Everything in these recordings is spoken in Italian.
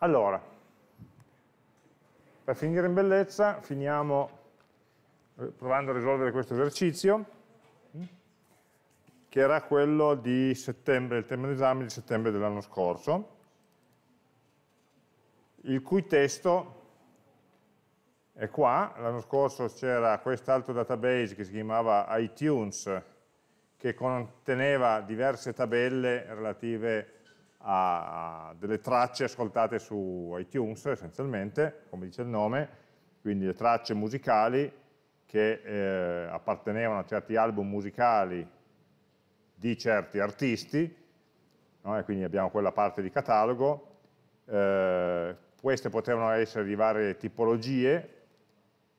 Allora, per finire in bellezza, finiamo provando a risolvere questo esercizio, che era quello di settembre, il tema d'esame di settembre dell'anno scorso, il cui testo è qua, l'anno scorso c'era quest'altro database che si chiamava iTunes, che conteneva diverse tabelle relative a a delle tracce ascoltate su iTunes essenzialmente, come dice il nome, quindi le tracce musicali che eh, appartenevano a certi album musicali di certi artisti, no? e quindi abbiamo quella parte di catalogo, eh, queste potevano essere di varie tipologie,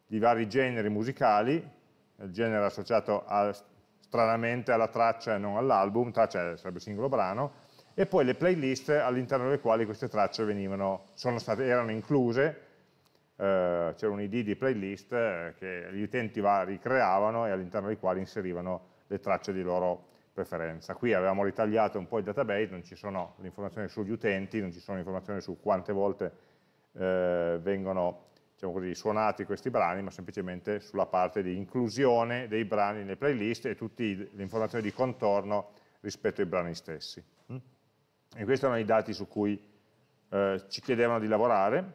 di vari generi musicali, il genere associato a, stranamente alla traccia e non all'album, traccia sarebbe singolo brano, e poi le playlist all'interno delle quali queste tracce venivano, state, erano incluse, eh, c'era un id di playlist eh, che gli utenti ricreavano e all'interno dei quali inserivano le tracce di loro preferenza. Qui avevamo ritagliato un po' il database, non ci sono le informazioni sugli utenti, non ci sono informazioni su quante volte eh, vengono diciamo così, suonati questi brani, ma semplicemente sulla parte di inclusione dei brani nelle playlist e tutte le informazioni di contorno rispetto ai brani stessi. Mm? E questi erano i dati su cui eh, ci chiedevano di lavorare.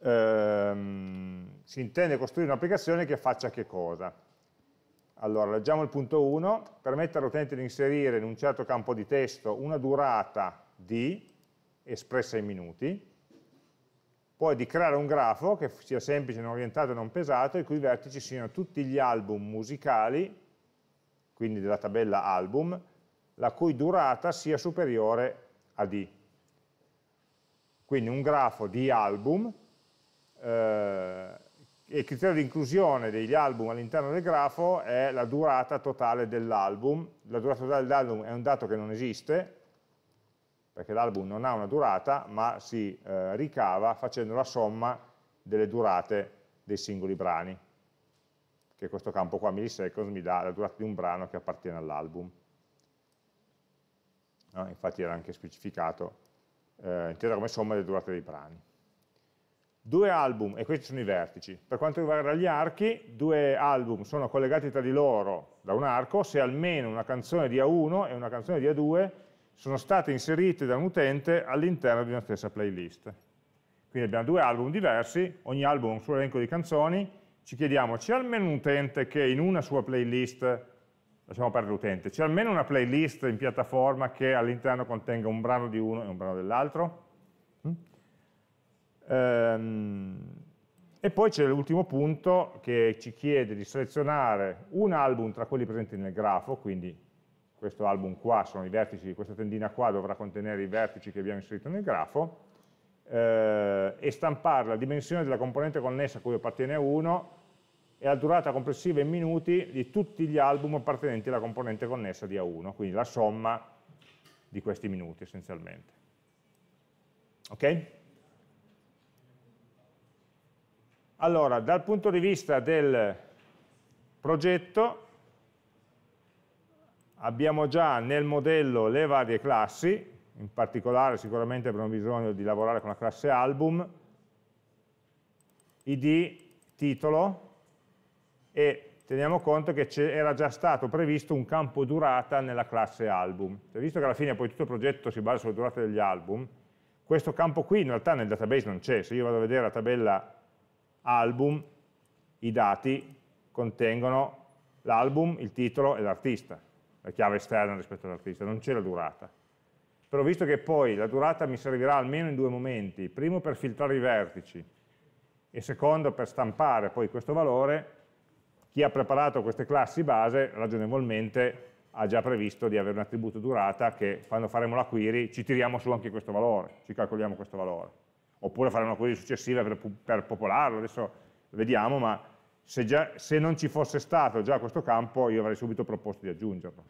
Ehm, si intende costruire un'applicazione che faccia che cosa? Allora, leggiamo il punto 1, permette all'utente di inserire in un certo campo di testo una durata di, espressa in minuti, poi di creare un grafo che sia semplice, non orientato e non pesato, i cui vertici siano tutti gli album musicali, quindi della tabella album, la cui durata sia superiore a D. Quindi un grafo di album eh, e il criterio di inclusione degli album all'interno del grafo è la durata totale dell'album. La durata totale dell'album è un dato che non esiste, perché l'album non ha una durata, ma si eh, ricava facendo la somma delle durate dei singoli brani, che questo campo qua, millisecond, mi dà la durata di un brano che appartiene all'album no? infatti era anche specificato, eh, intesa come somma delle durate dei brani. Due album, e questi sono i vertici, per quanto riguarda gli archi, due album sono collegati tra di loro da un arco se almeno una canzone di A1 e una canzone di A2 sono state inserite da un utente all'interno di una stessa playlist. Quindi abbiamo due album diversi, ogni album ha un suo elenco di canzoni, ci chiediamo c'è almeno un utente che in una sua playlist lasciamo perdere l'utente, c'è almeno una playlist in piattaforma che all'interno contenga un brano di uno e un brano dell'altro? Mm. Ehm, e poi c'è l'ultimo punto che ci chiede di selezionare un album tra quelli presenti nel grafo, quindi questo album qua sono i vertici, questa tendina qua dovrà contenere i vertici che abbiamo inserito nel grafo, eh, e stampare la dimensione della componente connessa a cui appartiene uno e la durata complessiva in minuti di tutti gli album appartenenti alla componente connessa di A1, quindi la somma di questi minuti essenzialmente. Ok? Allora, dal punto di vista del progetto, abbiamo già nel modello le varie classi, in particolare sicuramente abbiamo bisogno di lavorare con la classe album, id, titolo, e teniamo conto che era già stato previsto un campo durata nella classe album. Cioè, visto che alla fine poi tutto il progetto si basa sulle durate degli album, questo campo qui in realtà nel database non c'è, se io vado a vedere la tabella album, i dati contengono l'album, il titolo e l'artista, la chiave esterna rispetto all'artista, non c'è la durata. Però visto che poi la durata mi servirà almeno in due momenti, primo per filtrare i vertici e secondo per stampare poi questo valore, chi ha preparato queste classi base ragionevolmente ha già previsto di avere un attributo durata che quando faremo la query ci tiriamo su anche questo valore, ci calcoliamo questo valore. Oppure faremo una query successiva per, per popolarlo, adesso vediamo, ma se, già, se, non ci fosse stato già questo campo io avrei subito proposto di aggiungerlo.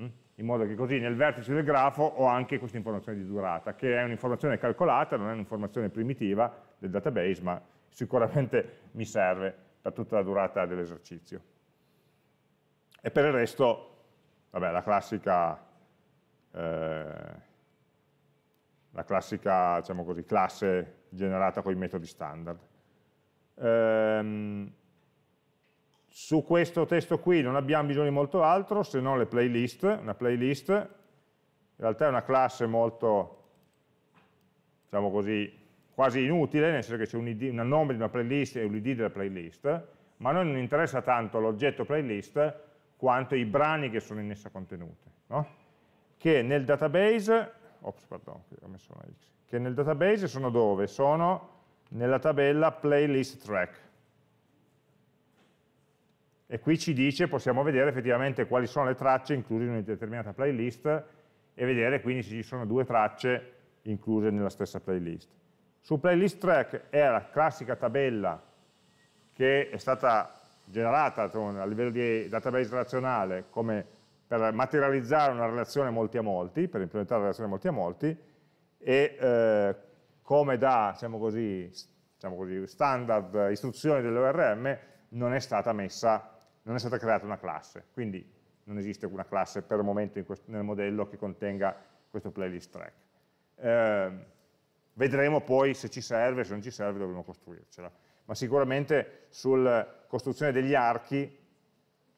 Mm? In modo che così nel vertice del grafo ho anche questa informazione di durata, che è un'informazione calcolata, non è un'informazione primitiva del database, ma sicuramente mi serve per tutta la durata dell'esercizio. E per il resto, vabbè, la classica, eh, la classica diciamo così, classe generata con i metodi standard. Ehm, su questo testo qui non abbiamo bisogno di molto altro se non le playlist, una playlist in realtà è una classe molto, diciamo così, quasi inutile, nel senso che c'è un, un nome di una playlist e un ID della playlist, ma a noi non interessa tanto l'oggetto playlist quanto i brani che sono in essa contenuti. No? Che nel database, ops, pardon, che nel database sono dove? Sono nella tabella playlist track. E qui ci dice, possiamo vedere effettivamente quali sono le tracce incluse in una determinata playlist e vedere quindi se ci sono due tracce incluse nella stessa playlist. Su playlist track è la classica tabella che è stata generata a livello di database relazionale come per materializzare una relazione molti a molti, per implementare una relazione molti a molti, e eh, come da diciamo così, diciamo così, standard istruzioni dell'ORM non è stata non è stata creata una classe, quindi non esiste una classe per il momento questo, nel modello che contenga questo playlist track. Eh, Vedremo poi se ci serve, se non ci serve dovremo costruircela. Ma sicuramente sulla costruzione degli archi,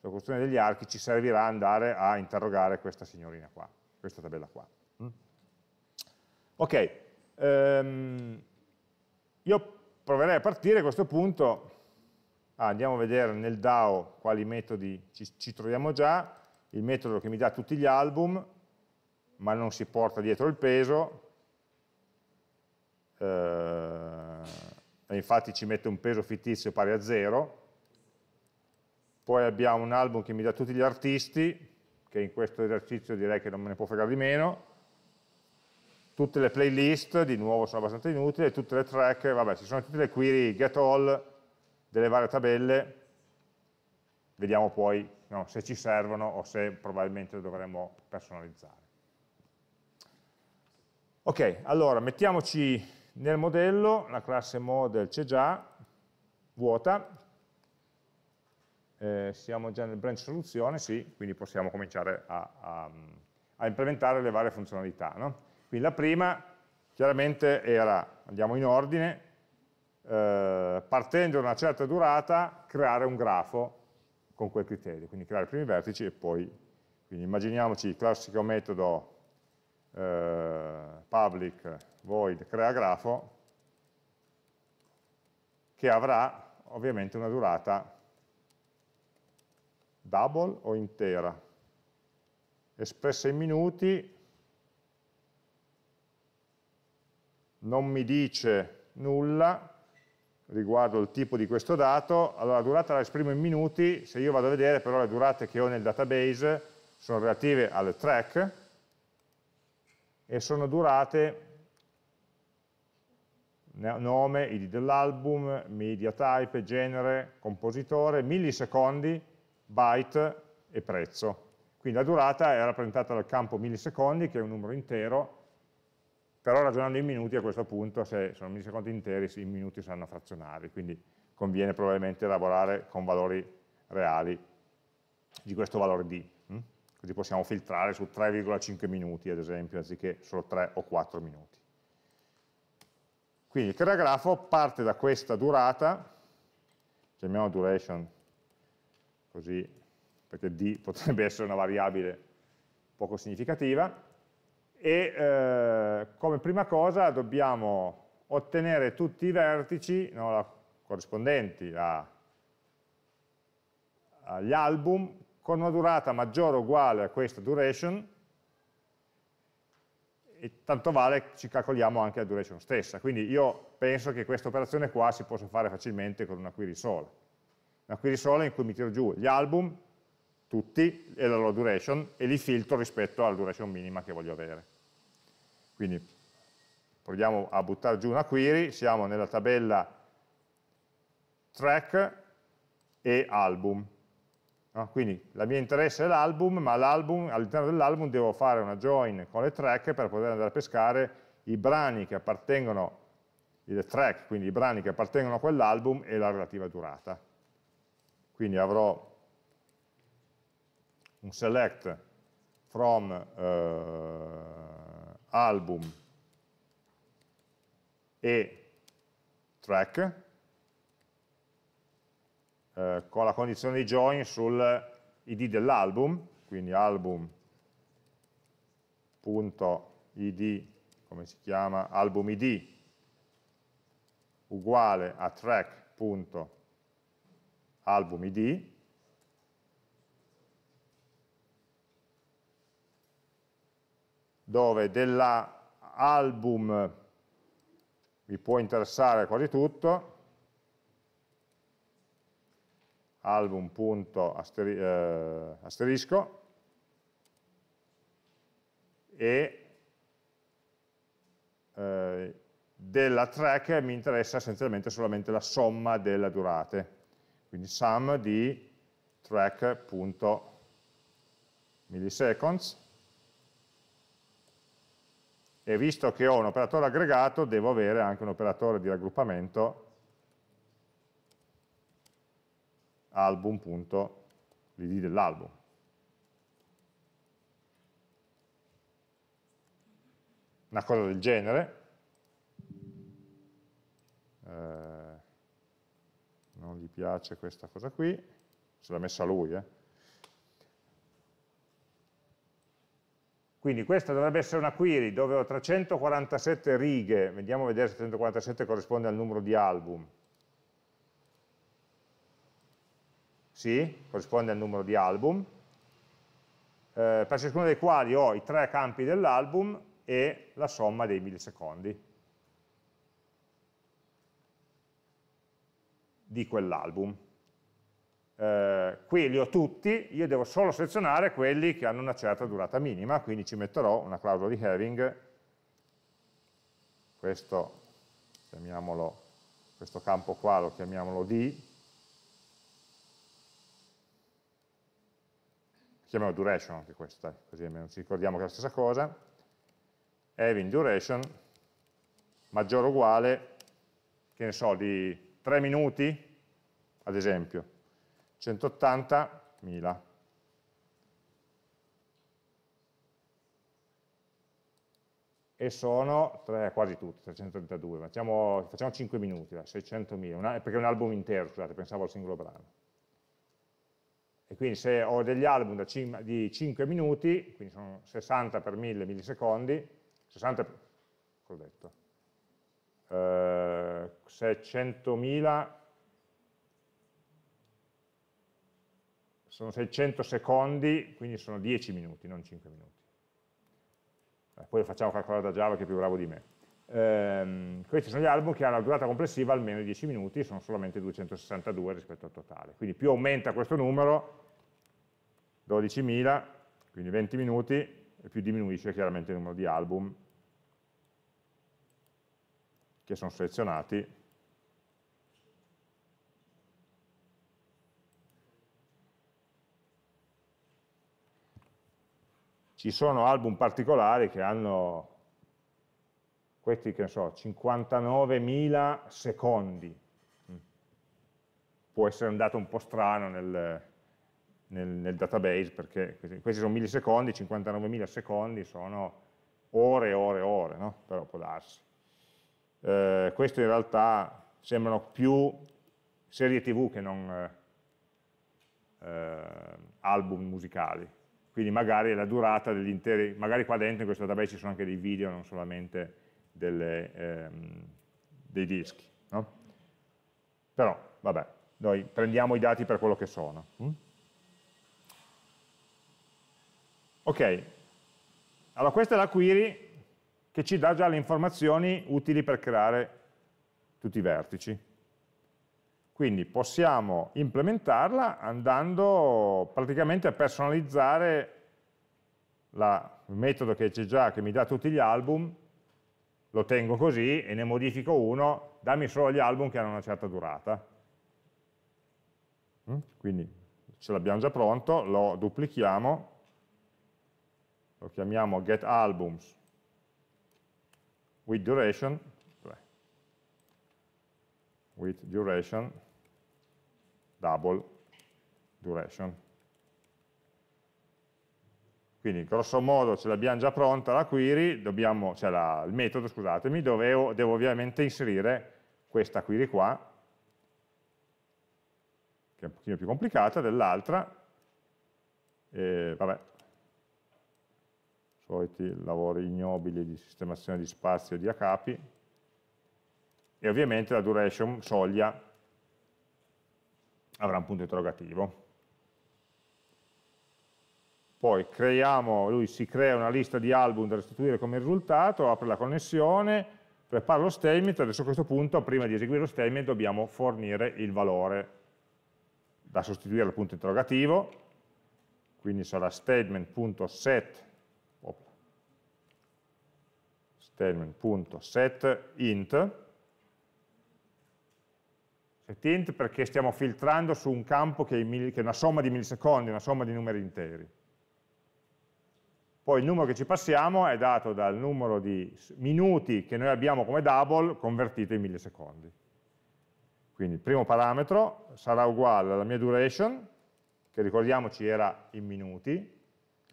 sulla costruzione degli archi ci servirà andare a interrogare questa signorina qua, questa tabella qua. Mm? Ok, um, io proverei a partire a questo punto, ah, andiamo a vedere nel DAO quali metodi ci, ci troviamo già, il metodo che mi dà tutti gli album, ma non si porta dietro il peso, eh, infatti ci mette un peso fittizio pari a zero, poi abbiamo un album che mi dà tutti gli artisti, che in questo esercizio direi che non me ne può fregare di meno, tutte le playlist, di nuovo sono abbastanza inutili, tutte le track, vabbè, ci sono tutte le query get all delle varie tabelle, vediamo poi no, se ci servono o se probabilmente dovremmo personalizzare. Ok, allora mettiamoci nel modello la classe model c'è già, vuota, eh, siamo già nel branch soluzione, sì, quindi possiamo cominciare a, a, a implementare le varie funzionalità. No? Quindi la prima chiaramente era, andiamo in ordine, eh, partendo da una certa durata, creare un grafo con quel criterio, quindi creare i primi vertici e poi, quindi immaginiamoci il classico metodo eh, public void crea grafo che avrà ovviamente una durata double o intera, espressa in minuti, non mi dice nulla riguardo il tipo di questo dato, allora la durata la esprimo in minuti, se io vado a vedere però le durate che ho nel database sono relative al track, e sono durate nome, id dell'album, media type, genere, compositore, millisecondi, byte e prezzo. Quindi la durata è rappresentata dal campo millisecondi, che è un numero intero, però ragionando in minuti a questo punto, se sono millisecondi interi, i minuti saranno frazionari, quindi conviene probabilmente lavorare con valori reali di questo valore D così possiamo filtrare su 3,5 minuti ad esempio, anziché solo 3 o 4 minuti. Quindi il creagrafo parte da questa durata, chiamiamola duration così, perché d potrebbe essere una variabile poco significativa, e eh, come prima cosa dobbiamo ottenere tutti i vertici no, corrispondenti agli album con una durata maggiore o uguale a questa duration, e tanto vale ci calcoliamo anche la duration stessa. Quindi io penso che questa operazione qua si possa fare facilmente con una query sola. Una query sola in cui mi tiro giù gli album, tutti, e la loro duration, e li filtro rispetto alla duration minima che voglio avere. Quindi proviamo a buttare giù una query, siamo nella tabella track e album. No? Quindi la mia interesse è l'album, ma all'interno dell'album devo fare una join con le track per poter andare a pescare i brani che appartengono, le track, quindi i brani che appartengono a quell'album e la relativa durata. Quindi avrò un select from eh, album e track eh, con la condizione di join sul id dell'album, quindi album.id, come si chiama, album id uguale a track.album id dove dell'album mi può interessare quasi tutto album.asterisco eh, e eh, della track mi interessa essenzialmente solamente la somma delle durate, quindi sum di track.milliseconds e visto che ho un operatore aggregato devo avere anche un operatore di raggruppamento album.l'id dell'album. Una cosa del genere. Eh, non gli piace questa cosa qui, se l'ha messa lui. Eh. Quindi questa dovrebbe essere una query dove ho 347 righe, vediamo vedere se 347 corrisponde al numero di album, sì, corrisponde al numero di album, eh, per ciascuno dei quali ho i tre campi dell'album e la somma dei millisecondi di quell'album. Eh, qui li ho tutti, io devo solo selezionare quelli che hanno una certa durata minima, quindi ci metterò una clausola di having, questo, chiamiamolo, questo campo qua lo chiamiamolo D, chiamiamo duration anche questa, così almeno ci ricordiamo che è la stessa cosa, having duration maggiore o uguale, che ne so, di 3 minuti, ad esempio, 180.000. E sono tre, quasi tutti, 332, facciamo, facciamo 5 minuti, 600.000, perché è un album intero, scusate, pensavo al singolo brano. E quindi se ho degli album da 5, di 5 minuti, quindi sono 60 per 1000 millisecondi, 60 per, cosa ho detto? Eh, 600.000 sono 600 secondi, quindi sono 10 minuti, non 5 minuti. Eh, poi lo facciamo calcolare da Java che è più bravo di me. Eh, questi sono gli album che hanno una durata complessiva almeno di 10 minuti, sono solamente 262 rispetto al totale. Quindi più aumenta questo numero, 12.000, quindi 20 minuti, e più diminuisce chiaramente il numero di album che sono selezionati ci sono album particolari che hanno questi che ne so 59.000 secondi mm. può essere andato un po' strano nel, nel, nel database, perché questi sono millisecondi, 59.000 secondi sono ore e ore e ore, no? però può darsi. Eh, queste in realtà sembrano più serie tv che non eh, album musicali, quindi magari la durata degli interi, magari qua dentro in questo database ci sono anche dei video, non solamente delle, ehm, dei dischi. No? Però, vabbè, noi prendiamo i dati per quello che sono. Hm? Ok, allora questa è la query che ci dà già le informazioni utili per creare tutti i vertici. Quindi possiamo implementarla andando praticamente a personalizzare la, il metodo che c'è già, che mi dà tutti gli album, lo tengo così e ne modifico uno, dammi solo gli album che hanno una certa durata. Mm? Quindi ce l'abbiamo già pronto, lo duplichiamo lo chiamiamo getAlbums with duration, with duration, double duration. Quindi grosso modo ce l'abbiamo già pronta la query, dobbiamo, cioè la, il metodo, scusatemi, dove devo ovviamente inserire questa query qua, che è un pochino più complicata dell'altra, vabbè, soliti lavori ignobili di sistemazione di spazio o di acapi, e ovviamente la duration soglia avrà un punto interrogativo. Poi creiamo, lui si crea una lista di album da restituire come risultato, apre la connessione, prepara lo statement, adesso a questo punto, prima di eseguire lo statement, dobbiamo fornire il valore da sostituire al punto interrogativo, quindi sarà statement.set statement.setInt setInt perché stiamo filtrando su un campo che è una somma di millisecondi, una somma di numeri interi. Poi il numero che ci passiamo è dato dal numero di minuti che noi abbiamo come double convertito in millisecondi. Quindi il primo parametro sarà uguale alla mia duration, che ricordiamoci era in minuti,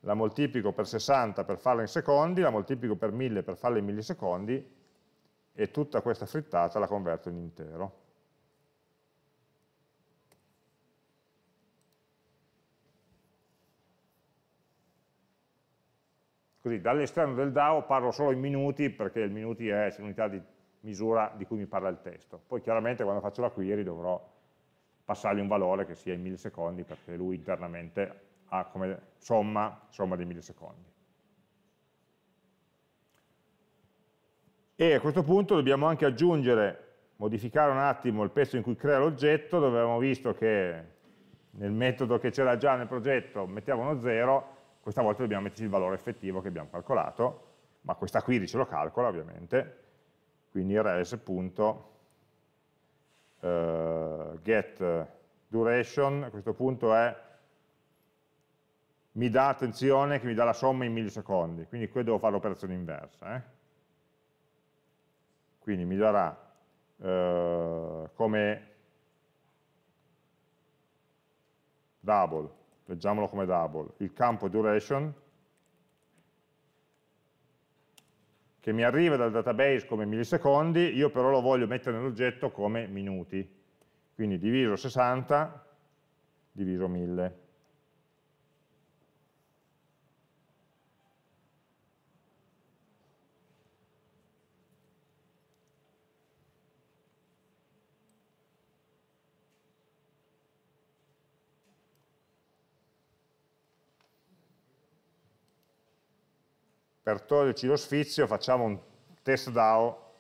la moltiplico per 60 per farla in secondi, la moltiplico per 1000 per farla in millisecondi e tutta questa frittata la converto in intero. Così dall'esterno del DAO parlo solo in minuti perché il minuti è l'unità di misura di cui mi parla il testo. Poi chiaramente quando faccio la query dovrò passargli un valore che sia in millisecondi perché lui internamente ha come somma, somma dei millisecondi. E a questo punto dobbiamo anche aggiungere, modificare un attimo il pezzo in cui crea l'oggetto, dove avevamo visto che nel metodo che c'era già nel progetto mettiamo uno 0, questa volta dobbiamo metterci il valore effettivo che abbiamo calcolato, ma questa qui ce lo calcola ovviamente, quindi res.getDuration, eh, a questo punto è mi dà attenzione che mi dà la somma in millisecondi, quindi qui devo fare l'operazione inversa. Eh? Quindi mi darà eh, come double, leggiamolo come double, il campo duration che mi arriva dal database come millisecondi, io però lo voglio mettere nell'oggetto come minuti, quindi diviso 60 diviso 1000. per toglierci lo sfizio facciamo un test DAO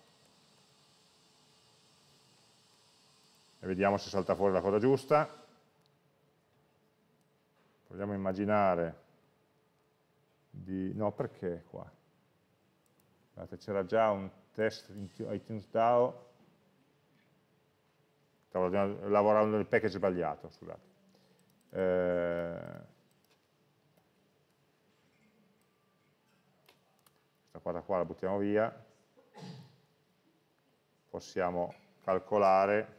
e vediamo se salta fuori la cosa giusta. Proviamo a immaginare di... no perché qua? Guardate c'era già un test iTunes DAO stavo lavorando nel package sbagliato, scusate. Eh questa cosa qua la buttiamo via, possiamo calcolare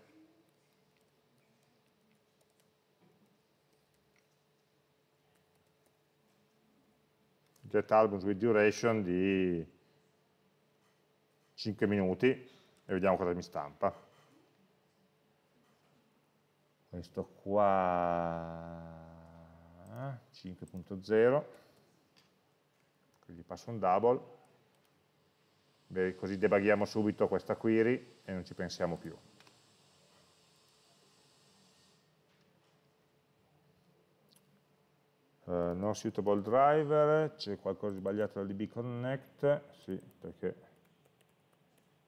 get albums with duration di 5 minuti e vediamo cosa mi stampa. Questo qua 5.0, eh, quindi passo un double Beh, così debughiamo subito questa query e non ci pensiamo più. Uh, no suitable driver, c'è qualcosa di sbagliato da DB Connect, sì, perché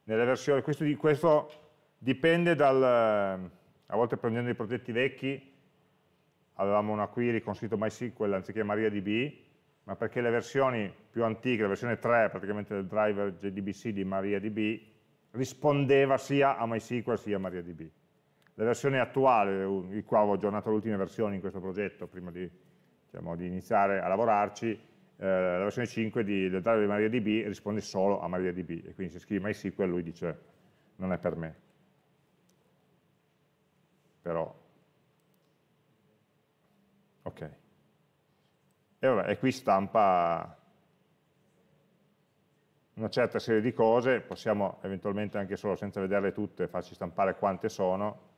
nella versione, questo, questo dipende dal, a volte prendendo i progetti vecchi, avevamo una query con sito MySQL anziché MariaDB, ma perché le versioni più antiche, la versione 3 praticamente del driver JDBC di MariaDB, rispondeva sia a MySQL sia a MariaDB. La versione attuale, eh, qua ho aggiornato le ultime versioni in questo progetto prima di, diciamo, di iniziare a lavorarci, eh, la versione 5 di, del driver di MariaDB risponde solo a MariaDB e quindi se scrivi MySQL lui dice non è per me. Però, ok e, vabbè, e qui stampa una certa serie di cose, possiamo eventualmente anche solo senza vederle tutte farci stampare quante sono,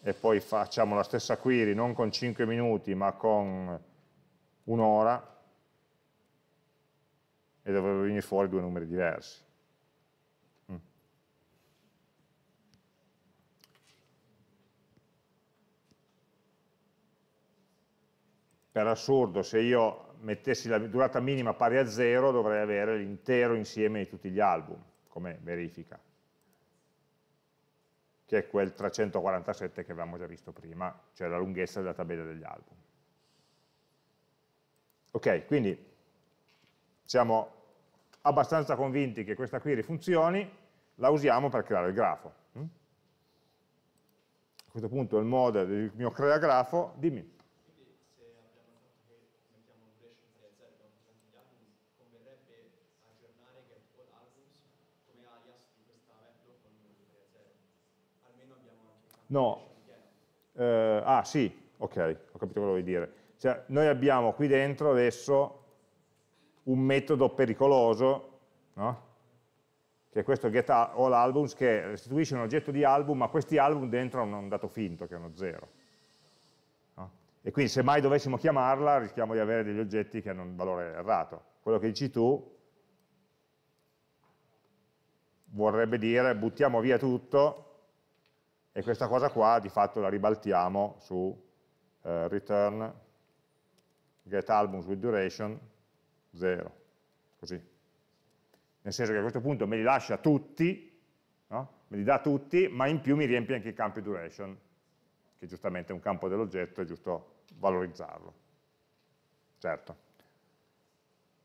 e poi facciamo la stessa query non con 5 minuti ma con un'ora e dovrebbero venire fuori due numeri diversi. per assurdo, se io mettessi la durata minima pari a zero, dovrei avere l'intero insieme di tutti gli album, come verifica, che è quel 347 che avevamo già visto prima, cioè la lunghezza della tabella degli album. Ok, quindi siamo abbastanza convinti che questa query funzioni, la usiamo per creare il grafo. A questo punto il mod del mio crea grafo, dimmi. No. Eh, ah, sì, ok, ho capito quello che vuoi dire. Cioè, noi abbiamo qui dentro adesso un metodo pericoloso, no? che è questo getAllAlbums, che restituisce un oggetto di album, ma questi album dentro hanno un dato finto, che è uno zero. No? E quindi se mai dovessimo chiamarla, rischiamo di avere degli oggetti che hanno un valore errato. Quello che dici tu vorrebbe dire buttiamo via tutto e questa cosa qua di fatto la ribaltiamo su eh, return get albums with duration 0, così. Nel senso che a questo punto me li lascia tutti, no? me li dà tutti, ma in più mi riempie anche il campo duration, che giustamente è un campo dell'oggetto, è giusto valorizzarlo. Certo.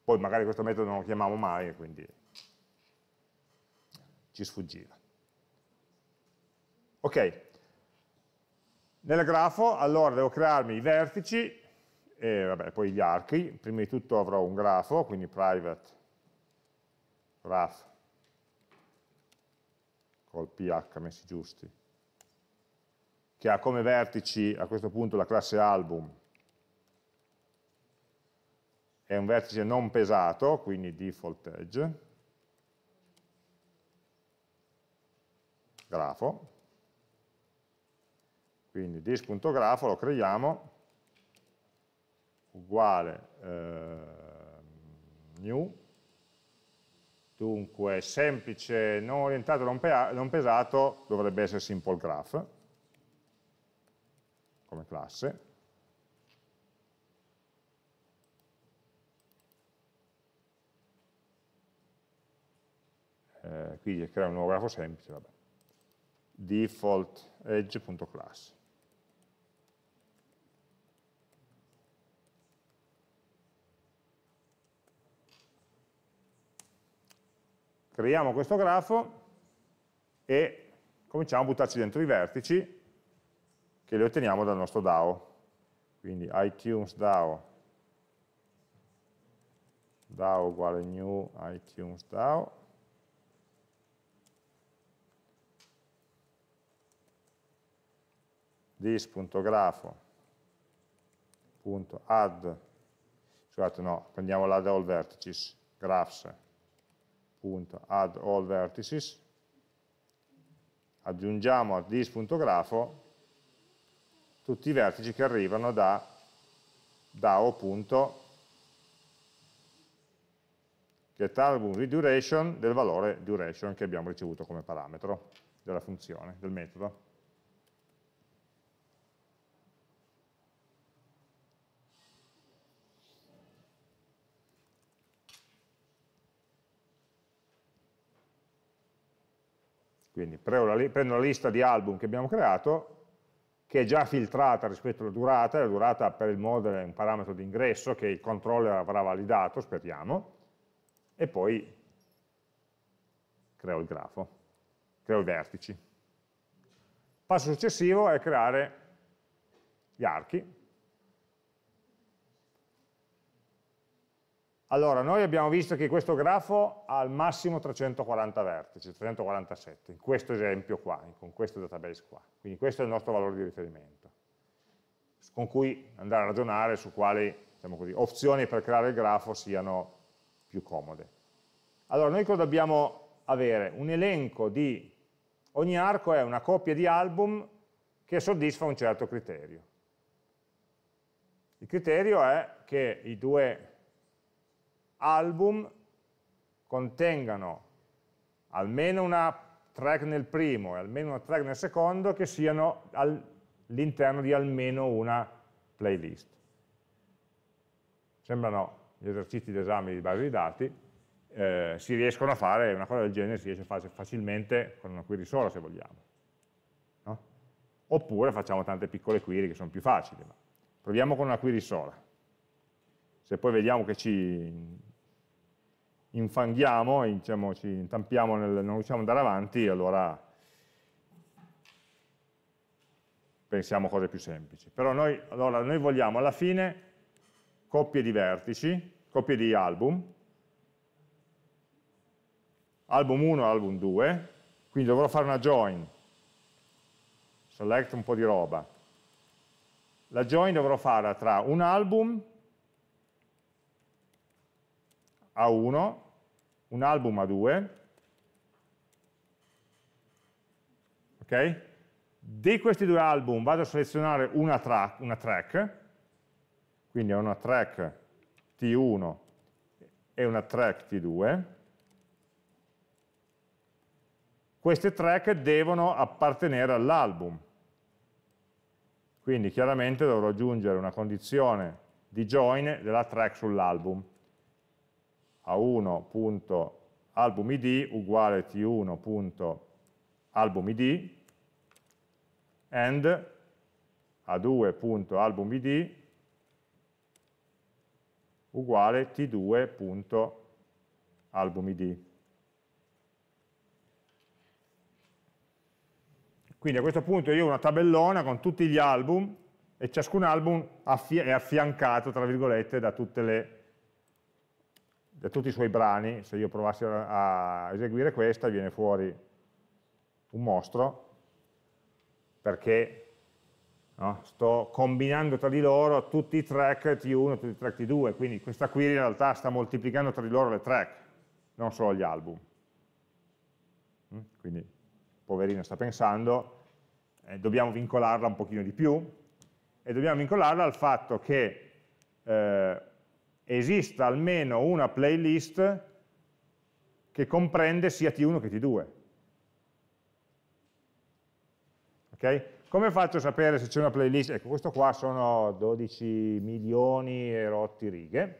Poi magari questo metodo non lo chiamiamo mai e quindi ci sfuggiva. Ok, nel grafo allora devo crearmi i vertici e vabbè, poi gli archi. Prima di tutto avrò un grafo, quindi private graph col ph messi giusti, che ha come vertici a questo punto la classe album. È un vertice non pesato, quindi default edge, grafo, quindi dis.grafo lo creiamo, uguale eh, new, dunque semplice, non orientato, non, pe non pesato, dovrebbe essere simple graph, come classe. Eh, qui crea un nuovo grafo semplice, vabbè. default edge.class. Creiamo questo grafo e cominciamo a buttarci dentro i vertici che li otteniamo dal nostro DAO. Quindi iTunes DAO, DAO uguale new iTunes DAO, this.grafo.add, scusate no, prendiamo l'add all vertices, graphs, all vertices, aggiungiamo a list.grafo tutti i vertici che arrivano da dao.getAlbumReduration del valore duration che abbiamo ricevuto come parametro della funzione, del metodo. prendo la lista di album che abbiamo creato, che è già filtrata rispetto alla durata, la durata per il model è un parametro di ingresso che il controller avrà validato, speriamo, e poi creo il grafo, creo i vertici. passo successivo è creare gli archi, Allora, noi abbiamo visto che questo grafo ha al massimo 340 vertici, 347, in questo esempio qua, con questo database qua. Quindi questo è il nostro valore di riferimento, con cui andare a ragionare su quali diciamo così, opzioni per creare il grafo siano più comode. Allora, noi cosa dobbiamo avere? Un elenco di... Ogni arco è una coppia di album che soddisfa un certo criterio. Il criterio è che i due album contengano almeno una track nel primo e almeno una track nel secondo che siano all'interno di almeno una playlist. Sembrano gli esercizi d'esame di base di dati, eh, si riescono a fare, una cosa del genere si riesce a fare facilmente con una query sola se vogliamo. No? Oppure facciamo tante piccole query che sono più facili. Ma proviamo con una query sola. Se poi vediamo che ci infanghiamo, diciamo, ci intampiamo, nel, non riusciamo ad andare avanti, allora pensiamo a cose più semplici. Però noi, allora, noi vogliamo alla fine coppie di vertici, coppie di album, album 1 e album 2, quindi dovrò fare una join, select un po' di roba. La join dovrò farla tra un album A1 un album a due, ok? Di questi due album vado a selezionare una, tra una track, quindi ho una track T1 e una track T2, queste track devono appartenere all'album, quindi chiaramente dovrò aggiungere una condizione di join della track sull'album a1.albumid uguale t1.albumid and a2.albumid uguale t2.albumid. Quindi a questo punto io ho una tabellona con tutti gli album e ciascun album è affiancato, tra virgolette, da tutte le da tutti i suoi brani, se io provassi a, a eseguire questa viene fuori un mostro perché no, sto combinando tra di loro tutti i track T1 e tutti i track T2, quindi questa query in realtà sta moltiplicando tra di loro le track, non solo gli album. Mm, quindi poverina sta pensando, eh, dobbiamo vincolarla un pochino di più e dobbiamo vincolarla al fatto che eh, esista almeno una playlist che comprende sia T1 che T2. Okay? Come faccio a sapere se c'è una playlist? Ecco, questo qua sono 12 milioni e rotti righe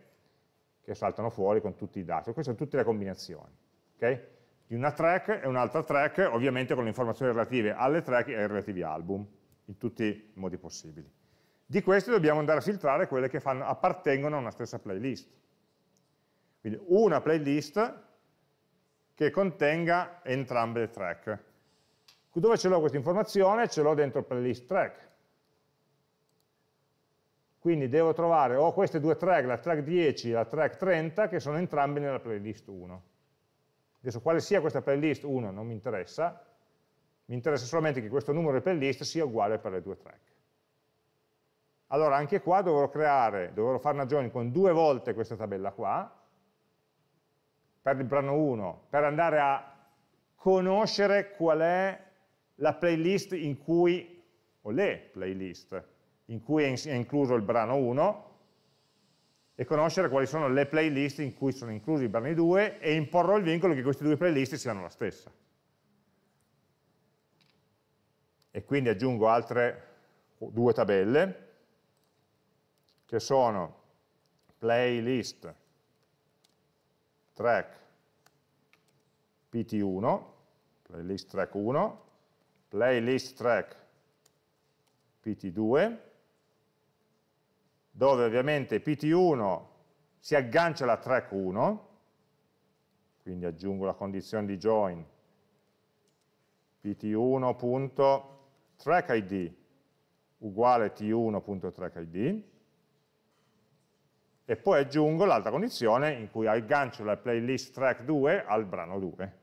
che saltano fuori con tutti i dati. Queste sono tutte le combinazioni. Okay? Di una track e un'altra track, ovviamente con le informazioni relative alle track e ai relativi album, in tutti i modi possibili. Di queste dobbiamo andare a filtrare quelle che fanno, appartengono a una stessa playlist. Quindi una playlist che contenga entrambe le track. Dove ce l'ho questa informazione? Ce l'ho dentro playlist track. Quindi devo trovare ho queste due track, la track 10 e la track 30, che sono entrambe nella playlist 1. Adesso quale sia questa playlist 1 non mi interessa, mi interessa solamente che questo numero di playlist sia uguale per le due track. Allora anche qua dovrò creare, dovrò fare una join con due volte questa tabella qua, per il brano 1, per andare a conoscere qual è la playlist in cui, o le playlist, in cui è incluso il brano 1, e conoscere quali sono le playlist in cui sono inclusi i brani 2 e imporrò il vincolo che queste due playlist siano la stessa. E quindi aggiungo altre due tabelle, che sono playlist, track, pt1, playlist track 1, playlist track pt2, dove ovviamente pt1 si aggancia alla track 1, quindi aggiungo la condizione di join pt1.trackid uguale t1.trackid e poi aggiungo l'altra condizione in cui aggancio la playlist track 2 al brano 2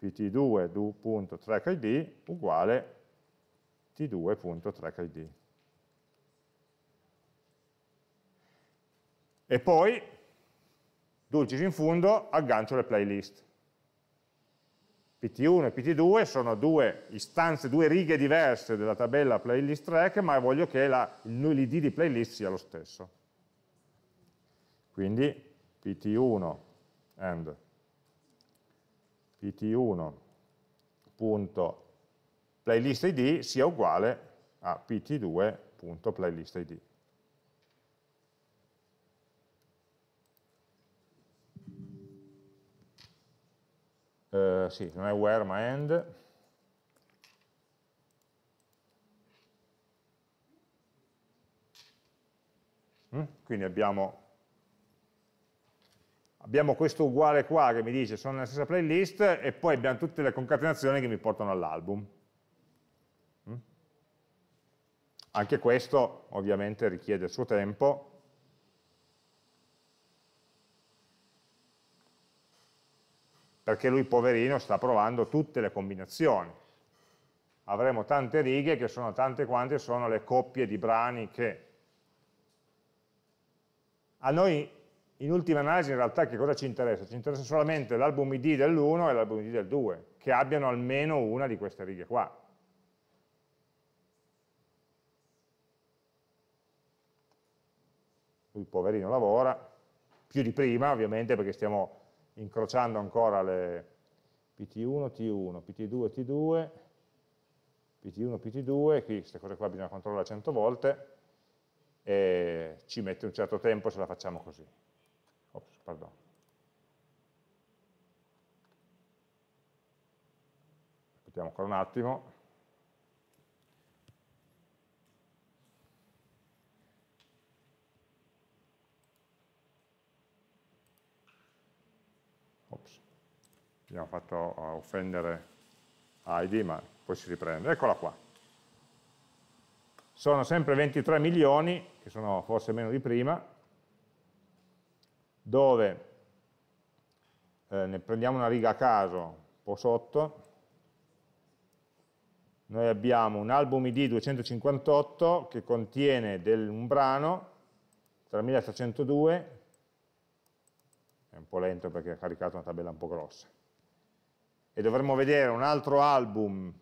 pt2.trackid uguale t2.trackid e poi dulcis in fondo aggancio le playlist pt1 e pt2 sono due istanze, due righe diverse della tabella playlist track ma voglio che l'id di playlist sia lo stesso quindi pt1 and pt1.playlistid sia uguale a pt2.playlistid. Uh, eh, sì, non è where ma end. Mm? Quindi abbiamo abbiamo questo uguale qua che mi dice sono nella stessa playlist e poi abbiamo tutte le concatenazioni che mi portano all'album. Mm? Anche questo ovviamente richiede il suo tempo. Perché lui, poverino, sta provando tutte le combinazioni. Avremo tante righe che sono tante quante sono le coppie di brani che a noi in ultima analisi in realtà che cosa ci interessa? Ci interessa solamente l'album ID dell'1 e l'album ID del 2, che abbiano almeno una di queste righe qua. Lui poverino lavora, più di prima ovviamente perché stiamo incrociando ancora le PT1, T1, PT2, T2, PT1, PT2, qui queste cose qua bisogna controllare 100 volte e ci mette un certo tempo se la facciamo così. Pardon. Aspettiamo ancora un attimo. Ops. Abbiamo fatto offendere ID, ma poi si riprende. Eccola qua. Sono sempre 23 milioni, che sono forse meno di prima, dove eh, ne prendiamo una riga a caso un po' sotto, noi abbiamo un album ID 258 che contiene del, un brano 3302, è un po' lento perché ha caricato una tabella un po' grossa, e dovremmo vedere un altro album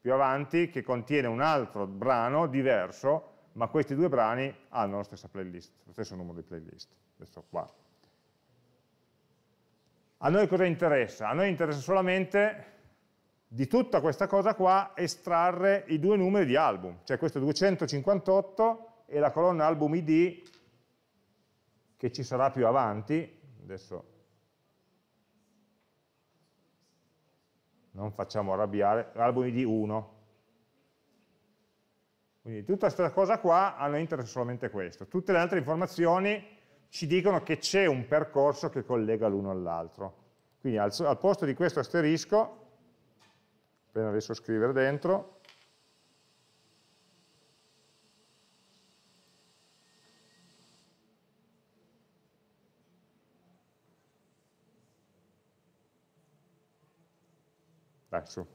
più avanti che contiene un altro brano diverso, ma questi due brani hanno lo stesso numero di playlist questo qua. A noi cosa interessa? A noi interessa solamente di tutta questa cosa qua estrarre i due numeri di album, cioè questo 258 e la colonna album id che ci sarà più avanti, adesso non facciamo arrabbiare, album id 1. Quindi tutta questa cosa qua a noi interessa solamente questo, tutte le altre informazioni ci dicono che c'è un percorso che collega l'uno all'altro. Quindi al, al, posto di questo asterisco, appena riesco a scrivere dentro, dai su,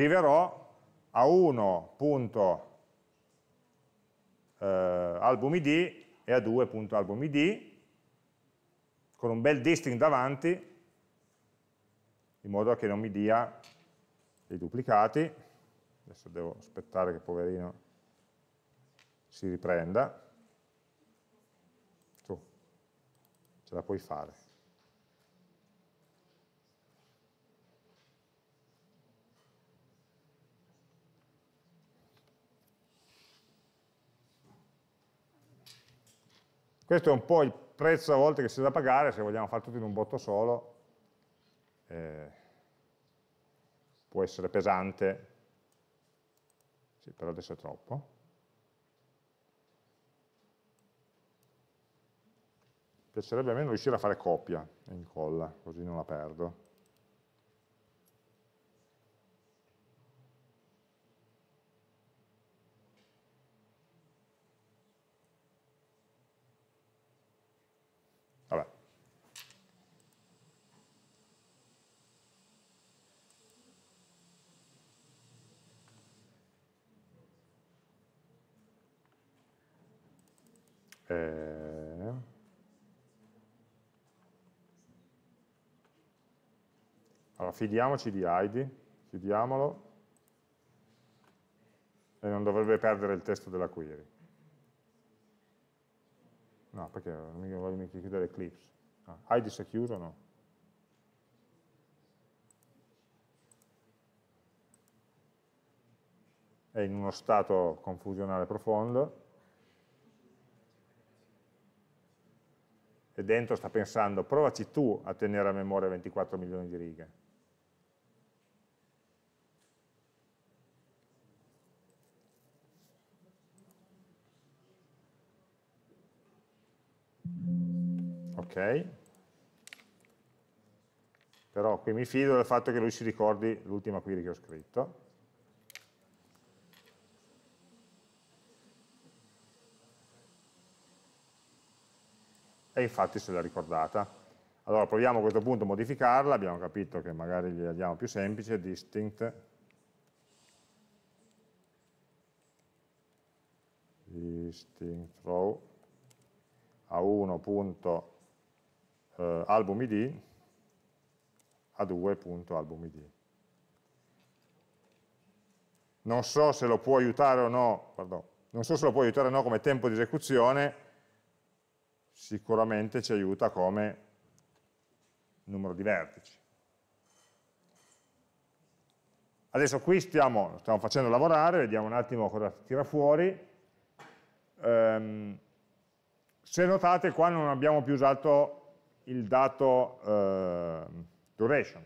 scriverò a 1.albumid eh, e a2.albumid con un bel disting davanti in modo che non mi dia dei duplicati adesso devo aspettare che poverino si riprenda tu ce la puoi fare Questo è un po' il prezzo a volte che si da pagare se vogliamo fare tutto in un botto solo. Eh, può essere pesante, sì, però adesso è troppo. piacerebbe almeno riuscire a fare copia e incolla, così non la perdo. allora fidiamoci di Heidi, chiudiamolo, e non dovrebbe perdere il testo della query. No, perché non mi voglio mica chiudere Eclipse. Ah, id si è chiuso o no? È in uno stato confusionale profondo. e dentro sta pensando provaci tu a tenere a memoria 24 milioni di righe ok. Però qui mi fido del fatto che lui si ricordi l'ultima query che ho scritto. E infatti se l'ha ricordata. Allora proviamo a questo punto a modificarla, abbiamo capito che magari gliela diamo più semplice, distinct distinct row a1 eh, album id a2.album id. Non so se lo può aiutare o no, pardon, non so se lo può aiutare o no come tempo di esecuzione, sicuramente ci aiuta come numero di vertici. Adesso qui stiamo, stiamo facendo lavorare, vediamo un attimo cosa tira fuori. Um, se notate qua non abbiamo più usato il dato eh, duration.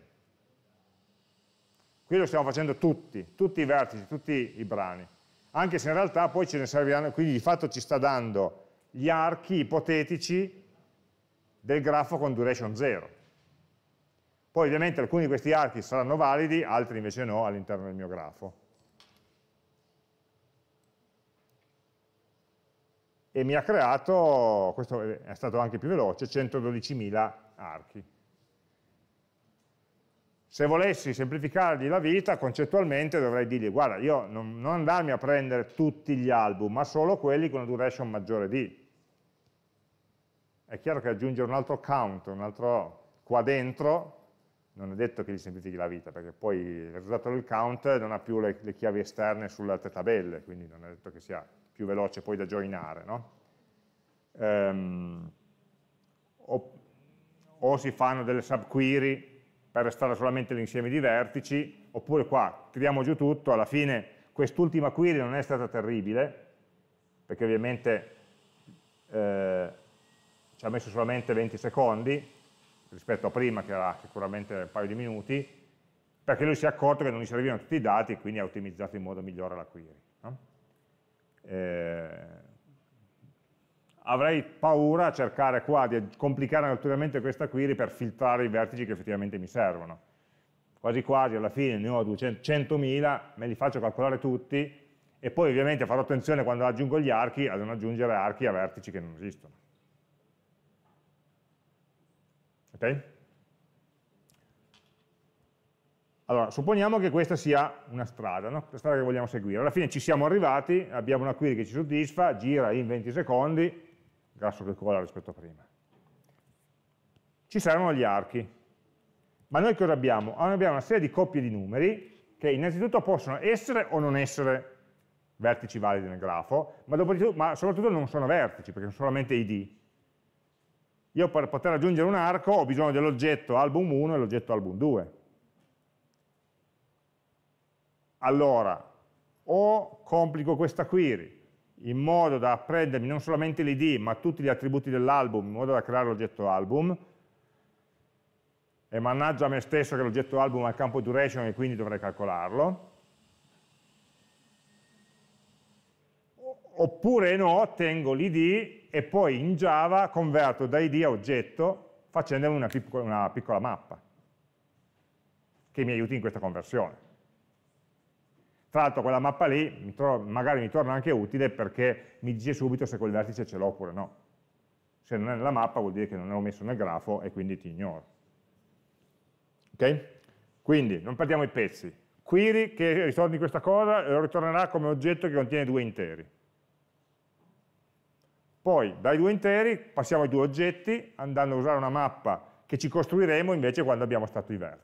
Qui lo stiamo facendo tutti, tutti i vertici, tutti i brani, anche se in realtà poi ce ne serviranno, quindi di fatto ci sta dando gli archi ipotetici del grafo con duration 0. Poi ovviamente alcuni di questi archi saranno validi, altri invece no all'interno del mio grafo. e mi ha creato, questo è stato anche più veloce, 112.000 archi. Se volessi semplificargli la vita, concettualmente dovrei dirgli, guarda, io non, non andarmi a prendere tutti gli album, ma solo quelli con una duration maggiore di. È chiaro che aggiungere un altro count, un altro qua dentro, non è detto che gli semplifichi la vita, perché poi il risultato del count non ha più le, le chiavi esterne sulle altre tabelle, quindi non è detto che sia più veloce poi da joinare. No? Ehm, o, o si fanno delle subquery per restare solamente l'insieme di vertici, oppure qua tiriamo giù tutto, alla fine quest'ultima query non è stata terribile, perché ovviamente eh, ci ha messo solamente 20 secondi rispetto a prima che era sicuramente un paio di minuti, perché lui si è accorto che non gli servivano tutti i dati e quindi ha ottimizzato in modo migliore la query. Eh, avrei paura a cercare qua di complicare naturalmente questa query per filtrare i vertici che effettivamente mi servono. Quasi quasi alla fine ne ho 100.000, me li faccio calcolare tutti e poi ovviamente farò attenzione quando aggiungo gli archi a non aggiungere archi a vertici che non esistono. Ok? Allora, supponiamo che questa sia una strada, no? la strada che vogliamo seguire. Alla fine ci siamo arrivati, abbiamo una query che ci soddisfa, gira in 20 secondi, grasso che cola rispetto a prima. Ci servono gli archi. Ma noi cosa abbiamo? Ah, abbiamo una serie di coppie di numeri che innanzitutto possono essere o non essere vertici validi nel grafo, ma, dopo, ma soprattutto non sono vertici, perché sono solamente id. Io per poter raggiungere un arco ho bisogno dell'oggetto album 1 e dell'oggetto album 2 allora o complico questa query in modo da prendermi non solamente l'id ma tutti gli attributi dell'album in modo da creare l'oggetto album e mannaggia a me stesso che l'oggetto album ha il campo duration e quindi dovrei calcolarlo oppure no, tengo l'id e poi in Java converto da id a oggetto facendone una piccola, una piccola mappa che mi aiuti in questa conversione tra l'altro quella mappa lì mi magari mi torna anche utile perché mi dice subito se quel vertice ce l'ho oppure no. Se non è nella mappa vuol dire che non l'ho messo nel grafo e quindi ti ignoro. Ok? Quindi non perdiamo i pezzi. Query che ritorni questa cosa lo ritornerà come oggetto che contiene due interi. Poi dai due interi passiamo ai due oggetti andando a usare una mappa che ci costruiremo invece quando abbiamo stato i ver.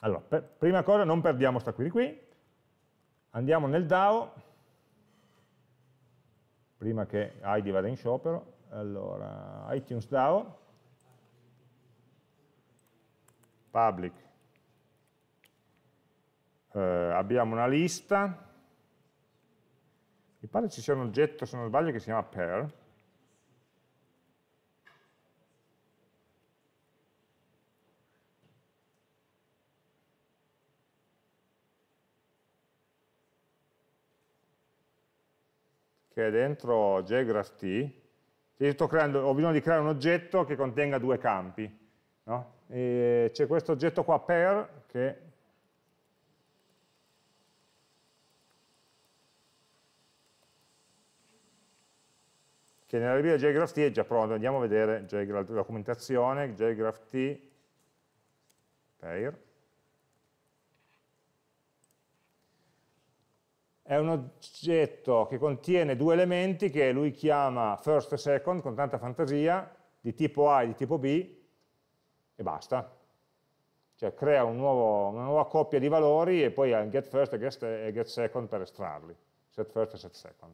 Allora, per, prima cosa non perdiamo sta query qui, andiamo nel DAO, prima che Heidi vada in sciopero, allora, iTunes DAO, public, eh, abbiamo una lista, mi pare ci sia un oggetto, se non sbaglio, che si chiama pair, che è dentro jgraph.t, t, creando, ho bisogno di creare un oggetto che contenga due campi. No? C'è questo oggetto qua per che che nella libreria jgraph.t è già pronto, andiamo a vedere la documentazione, jgraph.t, pair, è un oggetto che contiene due elementi che lui chiama first e second con tanta fantasia, di tipo A e di tipo B, e basta. Cioè crea un nuovo, una nuova coppia di valori e poi ha un get first e get second per estrarli, set first e set second.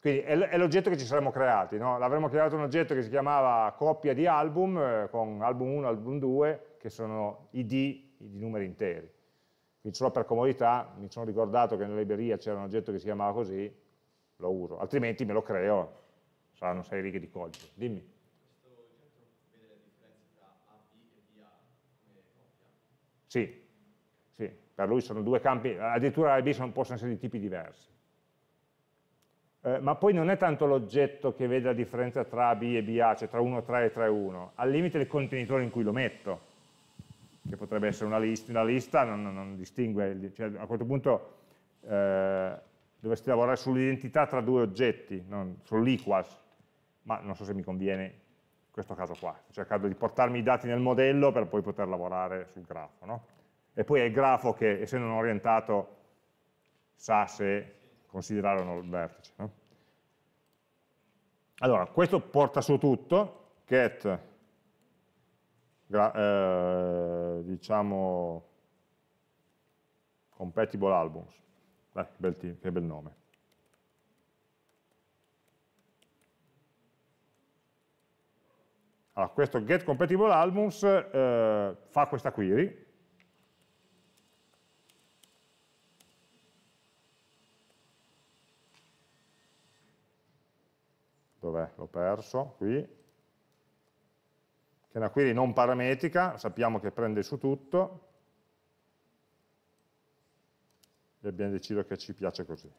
Quindi è l'oggetto che ci saremmo creati, no? l'avremmo creato un oggetto che si chiamava coppia di album, eh, con album 1, album 2, che sono i D, i numeri interi quindi solo per comodità mi sono ricordato che nella libreria c'era un oggetto che si chiamava così, lo uso, altrimenti me lo creo, saranno sei righe di codice. Dimmi. Sì, sì, per lui sono due campi, addirittura A e B sono, possono essere di tipi diversi. Eh, ma poi non è tanto l'oggetto che vede la differenza tra B e BA, cioè tra 1.3 e 3.1, al limite il contenitore in cui lo metto che potrebbe essere una, lista, una lista, non, non distingue, cioè a questo punto eh, dovresti lavorare sull'identità tra due oggetti, sull'equals, ma non so se mi conviene questo caso qua, sto cercando di portarmi i dati nel modello per poi poter lavorare sul grafo, no? E poi è il grafo che, essendo non orientato, sa se considerare o no il vertice. No? Allora, questo porta su tutto, get eh, diciamo, compatible albums, eh, bel che bel nome. Allora, questo get compatible albums eh, fa questa query, dov'è? L'ho perso, qui, che è una query non parametrica, sappiamo che prende su tutto e abbiamo deciso che ci piace così.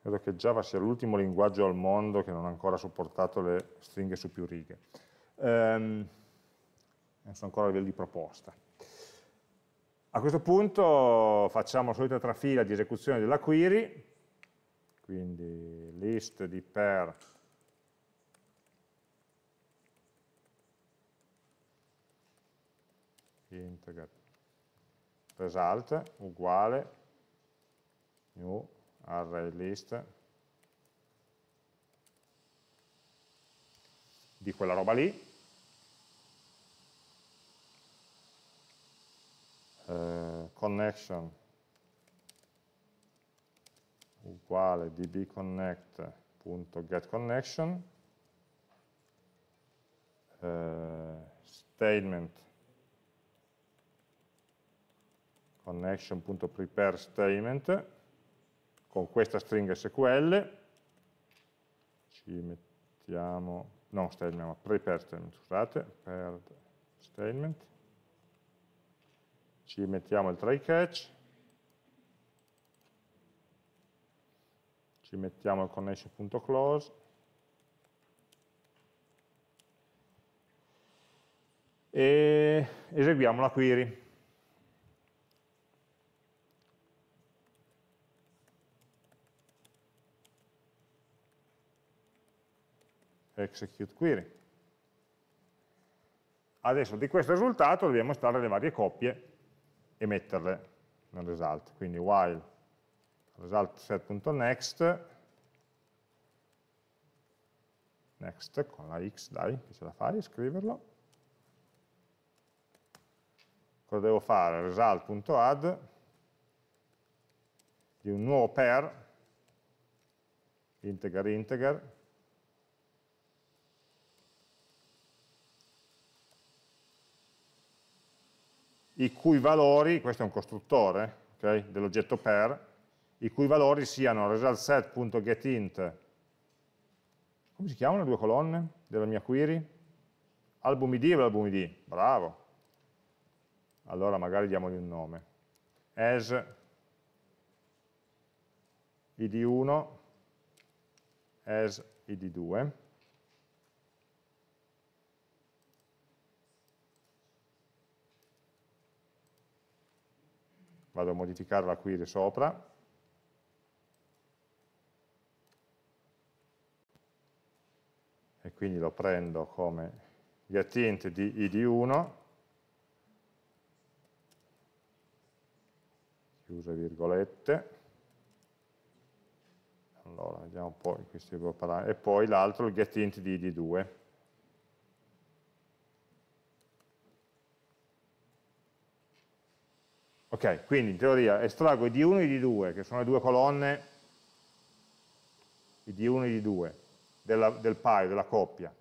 credo che Java sia l'ultimo linguaggio al mondo che non ha ancora supportato le stringhe su più righe. Um, eh, sono ancora a livello di proposta. A questo punto facciamo la solita trafila di esecuzione della query, quindi list di per integer result uguale new array list di quella roba lì Eh, connection uguale dbconnect.getConnection eh, statement connection.prepare statement con questa stringa SQL ci mettiamo non statement ma prepare statement scusate per statement ci mettiamo il try catch, ci mettiamo il connection.close e eseguiamo la query. execute query. Adesso di questo risultato dobbiamo estrarre le varie coppie e metterle nel result. Quindi while result set.next, next con la x, dai, che ce la fai a scriverlo. Cosa devo fare? result.add di un nuovo pair integer integer i cui valori, questo è un costruttore okay, dell'oggetto per, i cui valori siano resultSet.getInt, come si chiamano le due colonne della mia query? Album ID e l'album ID, bravo. Allora magari diamogli un nome. As id1 as id2 vado a modificare la query sopra, e quindi lo prendo come gli attenti di id1, chiuse virgolette, allora vediamo un po' poi questi due parametri, e poi l'altro il get int di id2, Ok, quindi in teoria estraggo i D1 e i D2, che sono le due colonne, i D1 e i D2, della, del paio, della coppia.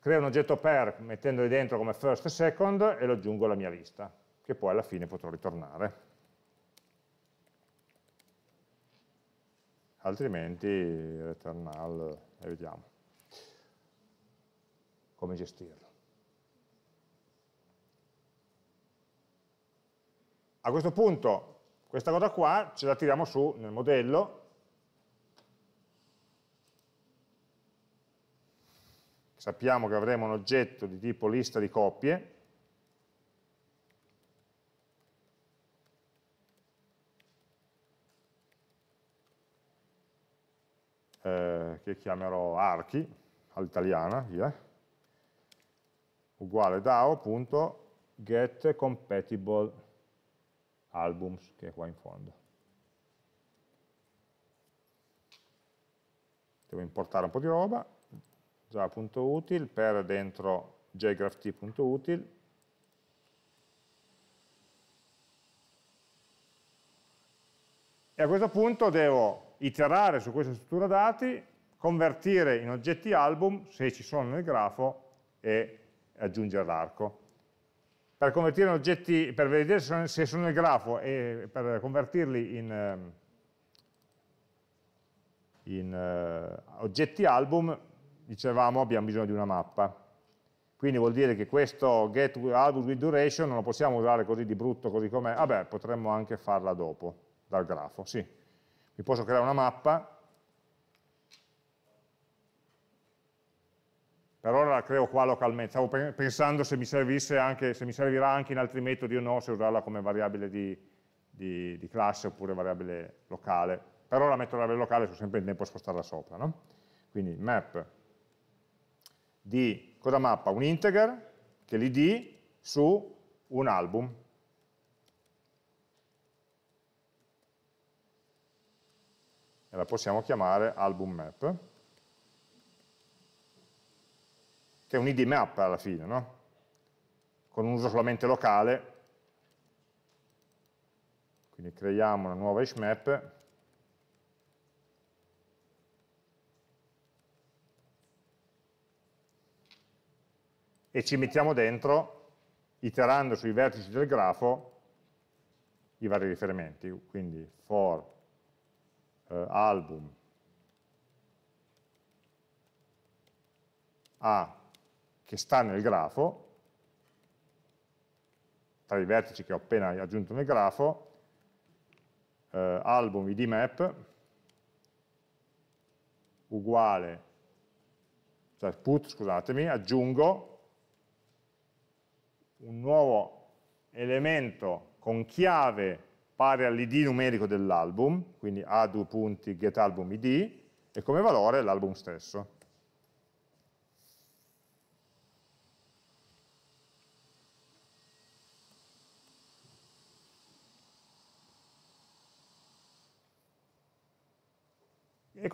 Creo un oggetto per mettendoli dentro come first e second e lo aggiungo alla mia lista, che poi alla fine potrò ritornare. Altrimenti return all e vediamo come gestirlo. A questo punto questa cosa qua ce la tiriamo su nel modello, sappiamo che avremo un oggetto di tipo lista di coppie, eh, che chiamerò archi, all'italiana, uguale dao.getCompatible albums che è qua in fondo. Devo importare un po' di roba, java.util per dentro jgrapht.util e a questo punto devo iterare su questa struttura dati, convertire in oggetti album se ci sono nel grafo e aggiungere l'arco per convertire in oggetti, per vedere se sono, nel grafo e per convertirli in, ehm, in uh, oggetti album, dicevamo abbiamo bisogno di una mappa. Quindi vuol dire che questo get album with duration non lo possiamo usare così di brutto, così com'è. Vabbè, potremmo anche farla dopo, dal grafo, sì. Mi posso creare una mappa per ora la creo qua localmente, stavo pensando se mi, anche, se mi servirà anche in altri metodi o no, se usarla come variabile di, di, di classe oppure variabile locale, per ora metto la variabile locale, sono sempre in tempo a spostarla sopra, no? quindi map di, cosa mappa? Un integer che l'id su un album, e la possiamo chiamare album map, che è un id map alla fine, no? con un uso solamente locale, quindi creiamo una nuova hash map, e ci mettiamo dentro, iterando sui vertici del grafo, i vari riferimenti, quindi for eh, album a che sta nel grafo, tra i vertici che ho appena aggiunto nel grafo, eh, album id map uguale, cioè put, scusatemi, aggiungo un nuovo elemento con chiave pari all'id numerico dell'album, quindi a due punti getAlbumID, e come valore l'album stesso.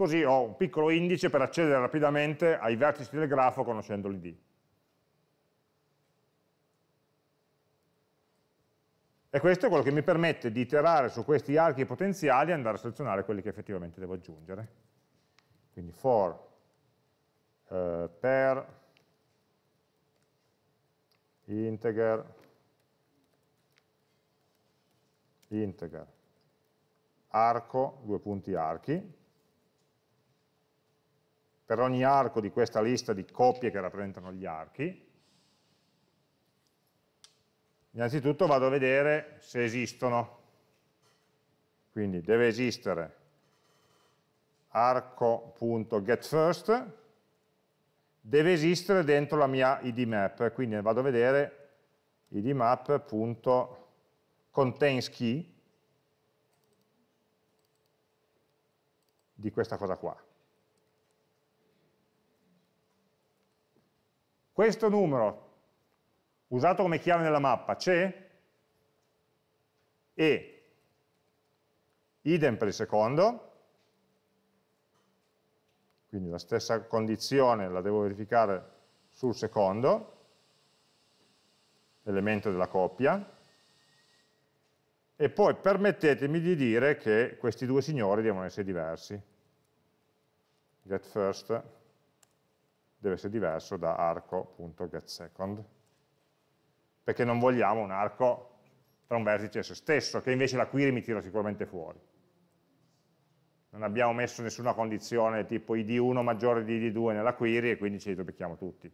così ho un piccolo indice per accedere rapidamente ai vertici del grafo conoscendo l'id. E questo è quello che mi permette di iterare su questi archi potenziali e andare a selezionare quelli che effettivamente devo aggiungere. Quindi for, eh, per, integer, integer, arco, due punti archi, per ogni arco di questa lista di coppie che rappresentano gli archi. Innanzitutto vado a vedere se esistono. Quindi deve esistere arco.getFirst, deve esistere dentro la mia idmap, quindi vado a vedere idmap.containsKey di questa cosa qua. Questo numero, usato come chiave nella mappa, c'è? E idem per il secondo, quindi la stessa condizione la devo verificare sul secondo, elemento della coppia, e poi permettetemi di dire che questi due signori devono essere diversi, get first deve essere diverso da arco.getSecond, perché non vogliamo un arco tra un vertice e se stesso, che invece la query mi tira sicuramente fuori. Non abbiamo messo nessuna condizione tipo id1 maggiore di id2 nella query e quindi ce li dobbiamo tutti.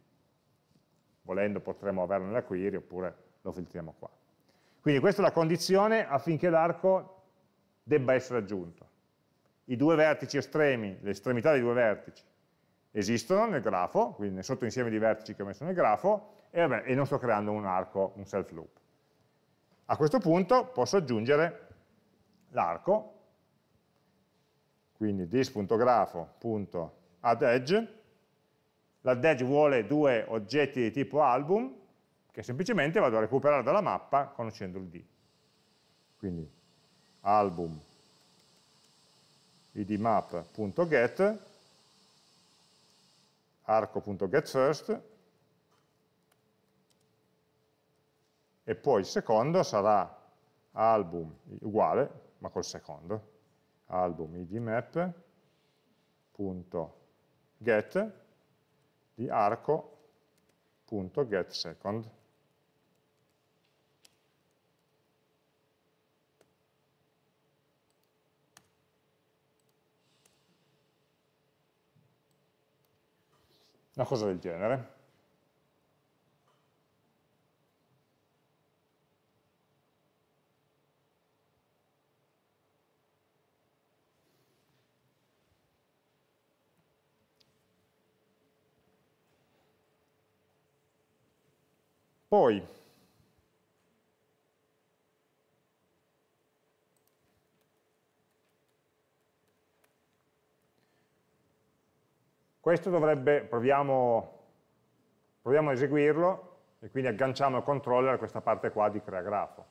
Volendo potremmo averlo nella query oppure lo filtriamo qua. Quindi questa è la condizione affinché l'arco debba essere aggiunto. I due vertici estremi, l'estremità dei due vertici, esistono nel grafo, quindi nel sottoinsieme di vertici che ho messo nel grafo, e, vabbè, e non sto creando un arco, un self loop. A questo punto posso aggiungere l'arco, quindi this.grafo.addEdge, l'addEdge vuole due oggetti di tipo album, che semplicemente vado a recuperare dalla mappa conoscendo il D. Quindi album idmap.get arco.getFirst e poi il secondo sarà album uguale, ma col secondo, album idmap.get di arco.getSecond. una cosa del genere. Poi, Questo dovrebbe, proviamo, proviamo a eseguirlo e quindi agganciamo il controller a questa parte qua di crea grafo.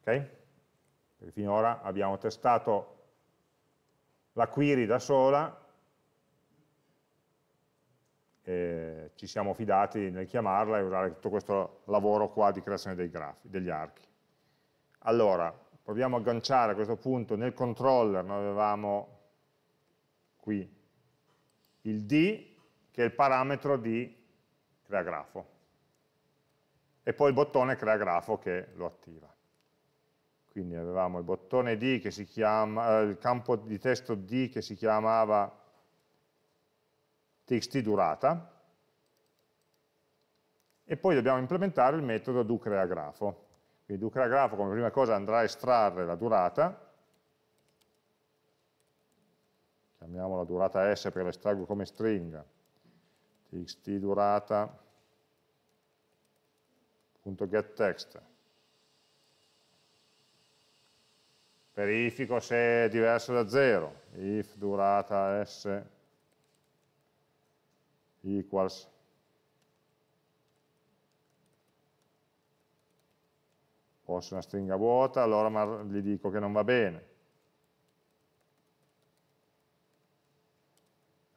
Ok? Perché finora abbiamo testato la query da sola, e ci siamo fidati nel chiamarla e usare tutto questo lavoro qua di creazione dei grafi, degli archi. Allora, proviamo a agganciare a questo punto nel controller, noi avevamo qui il D, che è il parametro di crea grafo, e poi il bottone crea grafo che lo attiva. Quindi avevamo il bottone D che si chiama, eh, il campo di testo D che si chiamava txt durata, e poi dobbiamo implementare il metodo doCreaGrafo. Quindi Ducra Grafo come prima cosa andrà a estrarre la durata, chiamiamola durata S perché la estraggo come stringa, txt durata.getText. Verifico se è diverso da 0, if durata S equals o se è una stringa vuota, allora gli dico che non va bene.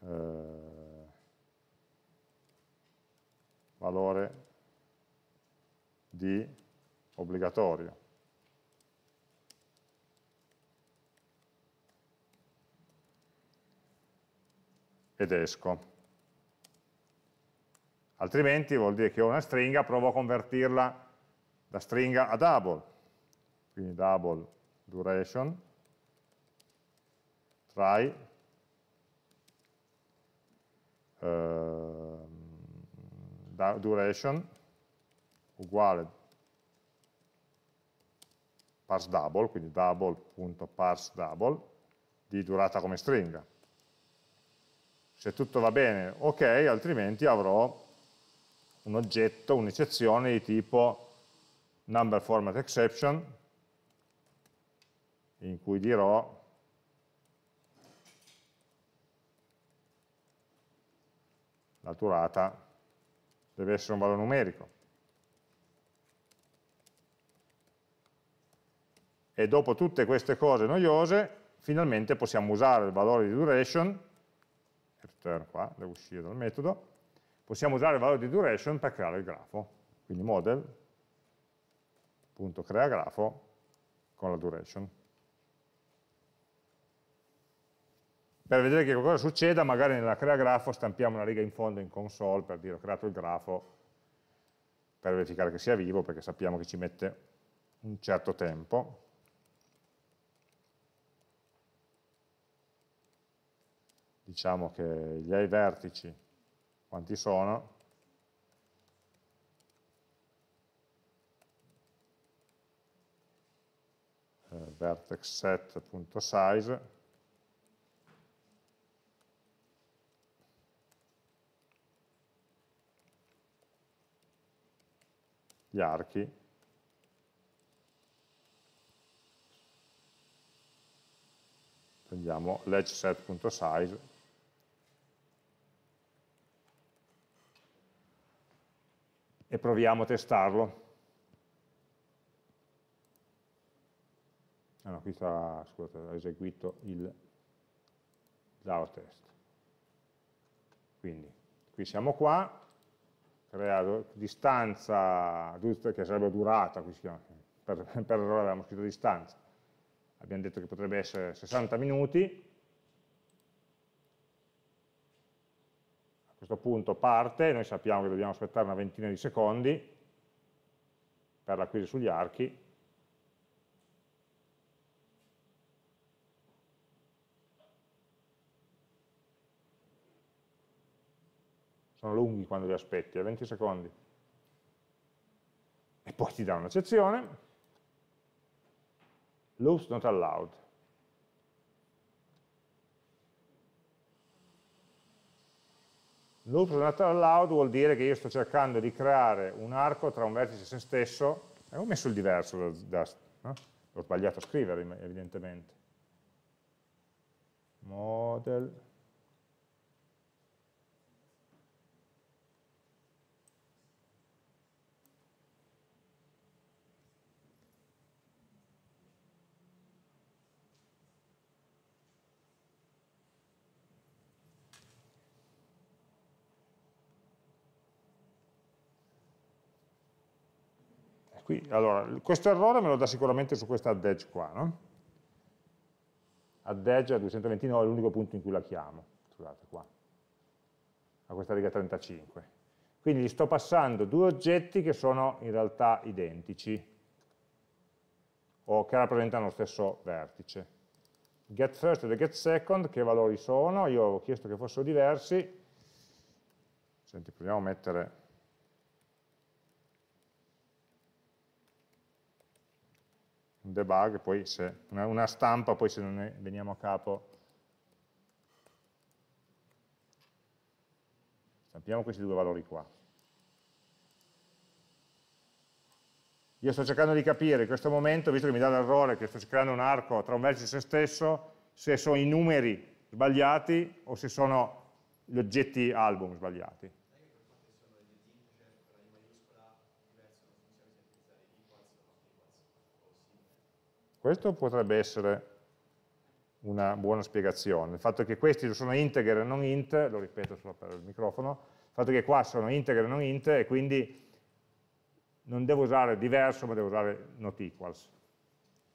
Eh, valore di obbligatorio. Ed esco. Altrimenti vuol dire che ho una stringa, provo a convertirla la stringa a double, quindi double duration, try, eh, duration uguale parse double, quindi double.parse double, di durata come stringa. Se tutto va bene, ok, altrimenti avrò un oggetto, un'eccezione di tipo number format exception in cui dirò la durata deve essere un valore numerico. E dopo tutte queste cose noiose, finalmente possiamo usare il valore di duration, return qua, devo uscire dal metodo, possiamo usare il valore di duration per creare il grafo, quindi model punto crea grafo con la duration. Per vedere che qualcosa succeda, magari nella crea grafo stampiamo una riga in fondo in console per dire ho creato il grafo per verificare che sia vivo, perché sappiamo che ci mette un certo tempo. Diciamo che gli ai vertici quanti sono, Eh, vertex set.size gli archi prendiamo ledge set.size e proviamo a testarlo ah no, qui sta, scusate, ha eseguito il DAO test. Quindi, qui siamo qua, crea distanza, che sarebbe durata, qui si chiama, per, per errore abbiamo scritto distanza, abbiamo detto che potrebbe essere 60 minuti, a questo punto parte, noi sappiamo che dobbiamo aspettare una ventina di secondi per la query sugli archi, sono lunghi quando li aspetti, a 20 secondi. E poi ti dà un'eccezione, loops not allowed. Loops not allowed vuol dire che io sto cercando di creare un arco tra un vertice e se stesso, e eh, ho messo il diverso, da, da, no? l'ho sbagliato a scrivere evidentemente. Model qui. Allora, questo errore me lo dà sicuramente su questa add edge qua, no? Add edge a 229 è l'unico punto in cui la chiamo, scusate qua, a questa riga 35. Quindi gli sto passando due oggetti che sono in realtà identici o che rappresentano lo stesso vertice. Get first e get second, che valori sono? Io ho chiesto che fossero diversi. Senti, proviamo a mettere un debug, poi se una, una stampa, poi se non ne veniamo a capo stampiamo questi due valori qua. Io sto cercando di capire in questo momento, visto che mi dà l'errore che sto cercando un arco tra un vertice e se stesso, se sono i numeri sbagliati o se sono gli oggetti album sbagliati. Questo potrebbe essere una buona spiegazione. Il fatto che questi sono integer e non int, lo ripeto solo per il microfono, il fatto che qua sono integer e non int e quindi non devo usare diverso ma devo usare not equals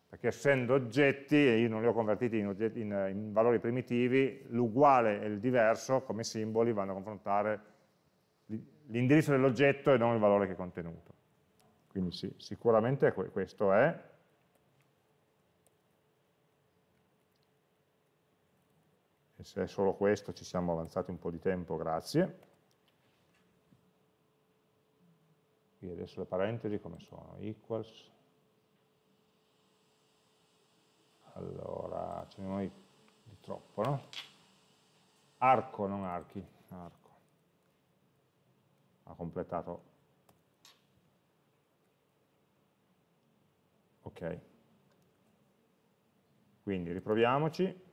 perché essendo oggetti, e io non li ho convertiti in, oggetti, in, in valori primitivi, l'uguale e il diverso come simboli vanno a confrontare l'indirizzo dell'oggetto e non il valore che è contenuto. Quindi sì, sicuramente questo è, se è solo questo ci siamo avanzati un po' di tempo, grazie. Qui adesso le parentesi come sono? Equals. Allora, ce ne sono di troppo, no? Arco, non archi, arco. Ha completato. Ok. Quindi riproviamoci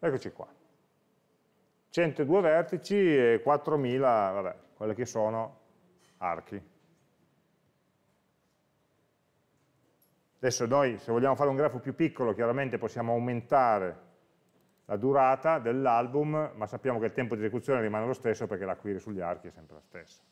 Eccoci qua. 102 vertici e 4.000, vabbè, quelle che sono archi. Adesso noi, se vogliamo fare un grafo più piccolo, chiaramente possiamo aumentare la durata dell'album, ma sappiamo che il tempo di esecuzione rimane lo stesso perché la query sugli archi è sempre la stessa.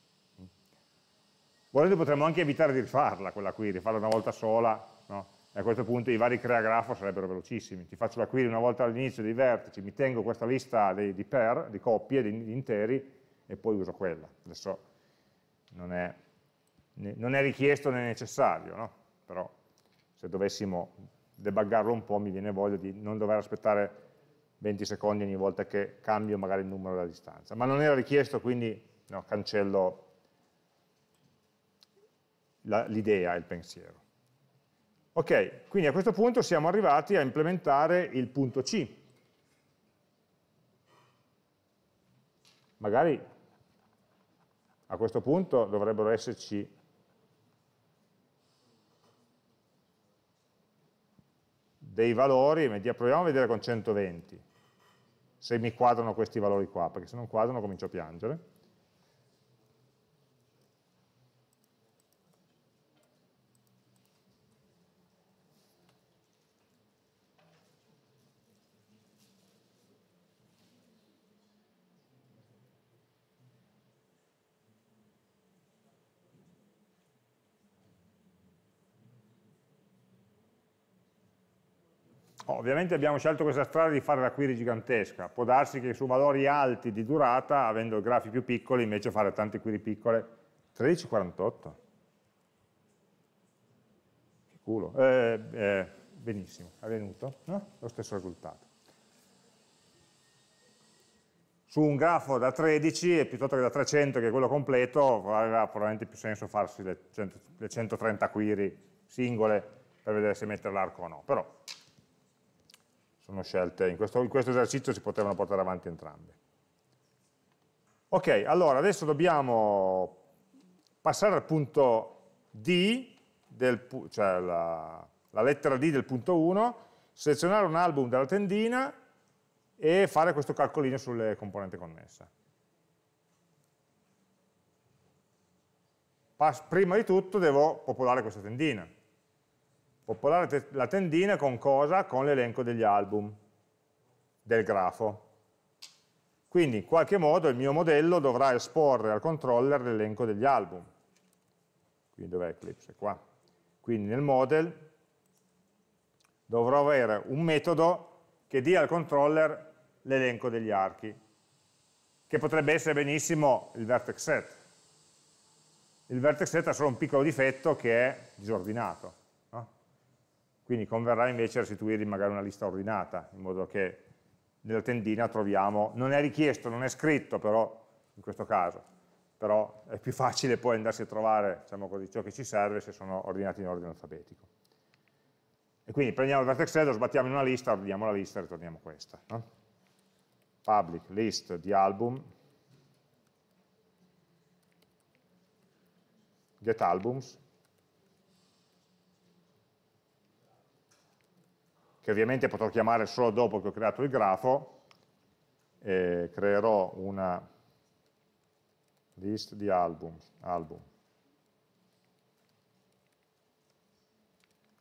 Volendo potremmo anche evitare di rifarla quella query, farla una volta sola, no? e a questo punto i vari creagrafo sarebbero velocissimi. Ti faccio la query una volta all'inizio dei vertici, mi tengo questa lista di, di pair, di coppie, di, di, interi, e poi uso quella. Adesso non è, non è richiesto né necessario, no? però se dovessimo debuggarlo un po' mi viene voglia di non dover aspettare 20 secondi ogni volta che cambio magari il numero della distanza. Ma non era richiesto, quindi no, cancello l'idea e il pensiero. Ok, quindi a questo punto siamo arrivati a implementare il punto C. Magari a questo punto dovrebbero esserci dei valori, proviamo a vedere con 120, se mi quadrano questi valori qua, perché se non quadrano comincio a piangere. Ovviamente abbiamo scelto questa strada di fare la query gigantesca, può darsi che su valori alti di durata, avendo grafi più piccoli, invece fare tante query piccole, 13,48. Che culo. Eh, eh, benissimo, è venuto no? lo stesso risultato. Su un grafo da 13 e piuttosto che da 300, che è quello completo, aveva probabilmente più senso farsi le, 100, le 130 query singole per vedere se mettere l'arco o no. Però sono scelte, in questo, in questo esercizio si potevano portare avanti entrambe. Ok, allora adesso dobbiamo passare al punto D, del, cioè la, la lettera D del punto 1, selezionare un album della tendina e fare questo calcolino sulle componenti connesse. prima di tutto devo popolare questa tendina. Popolare la tendina con cosa? Con l'elenco degli album, del grafo. Quindi in qualche modo il mio modello dovrà esporre al controller l'elenco degli album. Quindi dov'è Eclipse? Qua. Quindi nel model dovrò avere un metodo che dia al controller l'elenco degli archi, che potrebbe essere benissimo il vertex set. Il vertex set ha solo un piccolo difetto che è disordinato quindi converrà invece restituirgli magari una lista ordinata, in modo che nella tendina troviamo, non è richiesto, non è scritto però, in questo caso, però è più facile poi andarsi a trovare diciamo così, ciò che ci serve se sono ordinati in ordine alfabetico. E quindi prendiamo il vertex head, lo sbattiamo in una lista, ordiniamo la lista e ritorniamo questa. No? Public list di album, get albums, che ovviamente potrò chiamare solo dopo che ho creato il grafo, e creerò una list di album, album,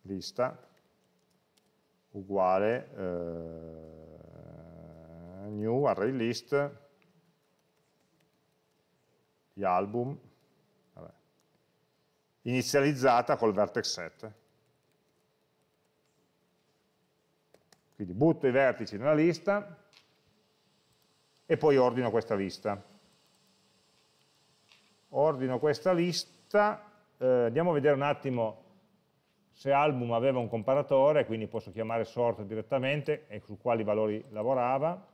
lista uguale eh, new array list di album vabbè, inizializzata col vertex set Quindi butto i vertici nella lista e poi ordino questa lista. Ordino questa lista, eh, andiamo a vedere un attimo se album aveva un comparatore, quindi posso chiamare sort direttamente e su quali valori lavorava.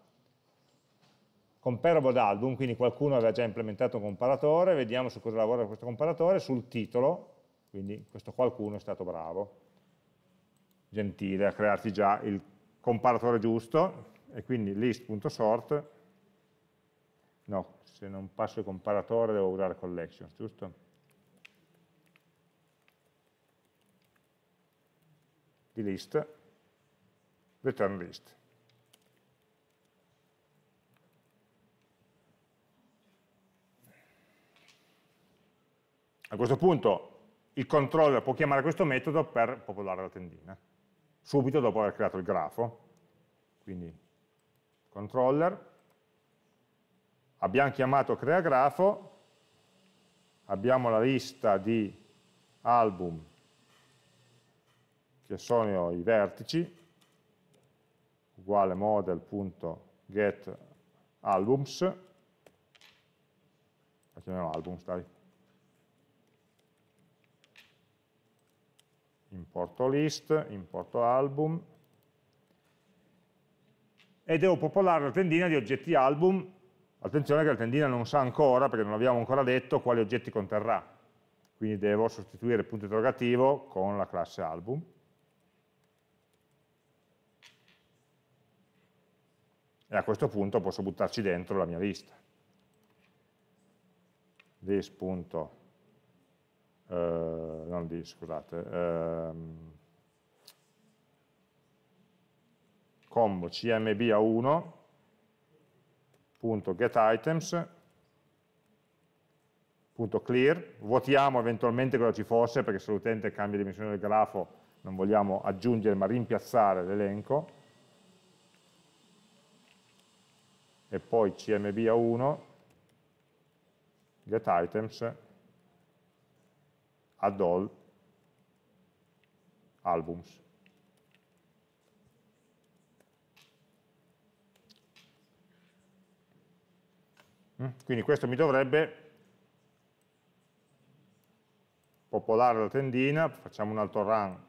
Comparable album, quindi qualcuno aveva già implementato un comparatore, vediamo su cosa lavora questo comparatore, sul titolo, quindi questo qualcuno è stato bravo, gentile a crearti già il comparatore giusto, e quindi list.sort, no, se non passo il comparatore devo usare collections, giusto? Di list, return list. A questo punto il controller può chiamare questo metodo per popolare la tendina subito dopo aver creato il grafo, quindi controller, abbiamo chiamato crea grafo, abbiamo la lista di album che sono i vertici, uguale model.getAlbums, la chiamiamo albums, dai, importo list, importo album e devo popolare la tendina di oggetti album attenzione che la tendina non sa ancora perché non abbiamo ancora detto quali oggetti conterrà quindi devo sostituire il punto interrogativo con la classe album e a questo punto posso buttarci dentro la mia lista this.album eh, non di, scusate, ehm, combo cmb a 1 punto get items punto clear vuotiamo eventualmente cosa ci fosse perché se l'utente cambia dimensione del grafo non vogliamo aggiungere ma rimpiazzare l'elenco e poi cmb a 1 get items add all albums. Mm, quindi questo mi dovrebbe popolare la tendina, facciamo un altro run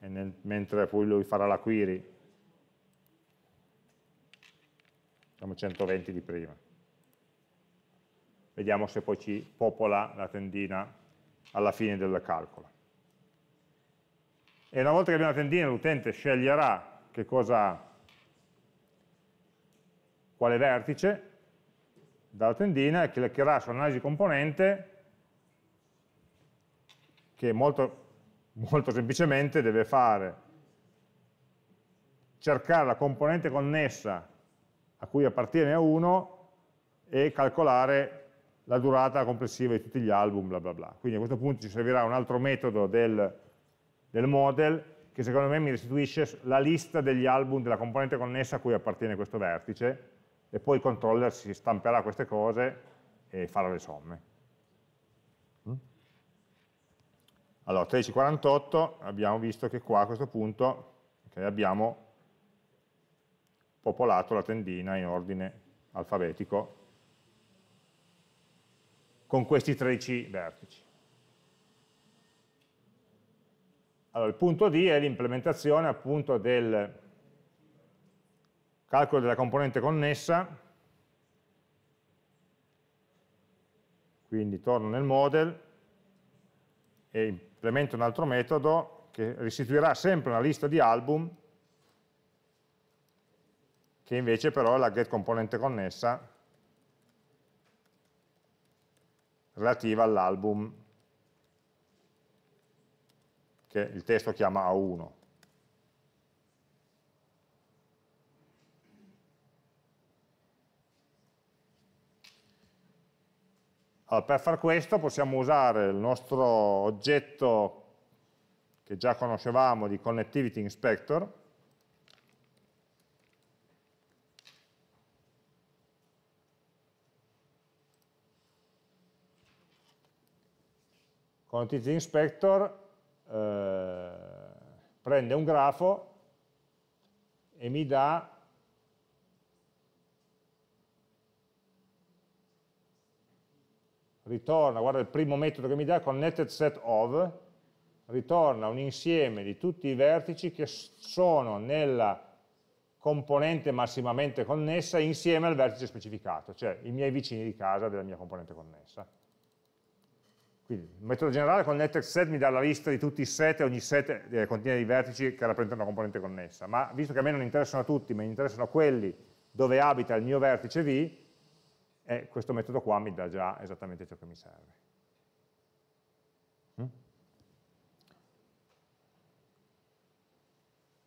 e nel, mentre poi lui farà la query facciamo 120 di prima vediamo se poi ci popola la tendina alla fine del calcolo. E una volta che abbiamo la tendina l'utente sceglierà cosa, quale vertice dalla tendina e cliccherà sull'analisi componente che molto, molto semplicemente deve fare cercare la componente connessa a cui appartiene A1 e calcolare la durata complessiva di tutti gli album, bla bla bla. Quindi a questo punto ci servirà un altro metodo del, del model che secondo me mi restituisce la lista degli album della componente connessa a cui appartiene questo vertice e poi il controller si stamperà queste cose e farà le somme. Mm? Allora, 13.48 abbiamo visto che qua a questo punto okay, abbiamo popolato la tendina in ordine alfabetico con questi 13 vertici. Allora, il punto D è l'implementazione appunto del calcolo della componente connessa, quindi torno nel model e implemento un altro metodo che restituirà sempre una lista di album che invece però è la get componente connessa relativa all'album che il testo chiama A1. Allora, per far questo possiamo usare il nostro oggetto che già conoscevamo di Connectivity Inspector, con TG Inspector eh, prende un grafo e mi dà ritorna, guarda il primo metodo che mi dà, connected set of, ritorna un insieme di tutti i vertici che sono nella componente massimamente connessa insieme al vertice specificato, cioè i miei vicini di casa della mia componente connessa. Quindi il metodo generale con netted set mi dà la lista di tutti i set e ogni set eh, contiene dei vertici che rappresentano una componente connessa, ma visto che a me non interessano tutti, ma interessano quelli dove abita il mio vertice V, eh, questo metodo qua mi dà già esattamente ciò che mi serve. Mm?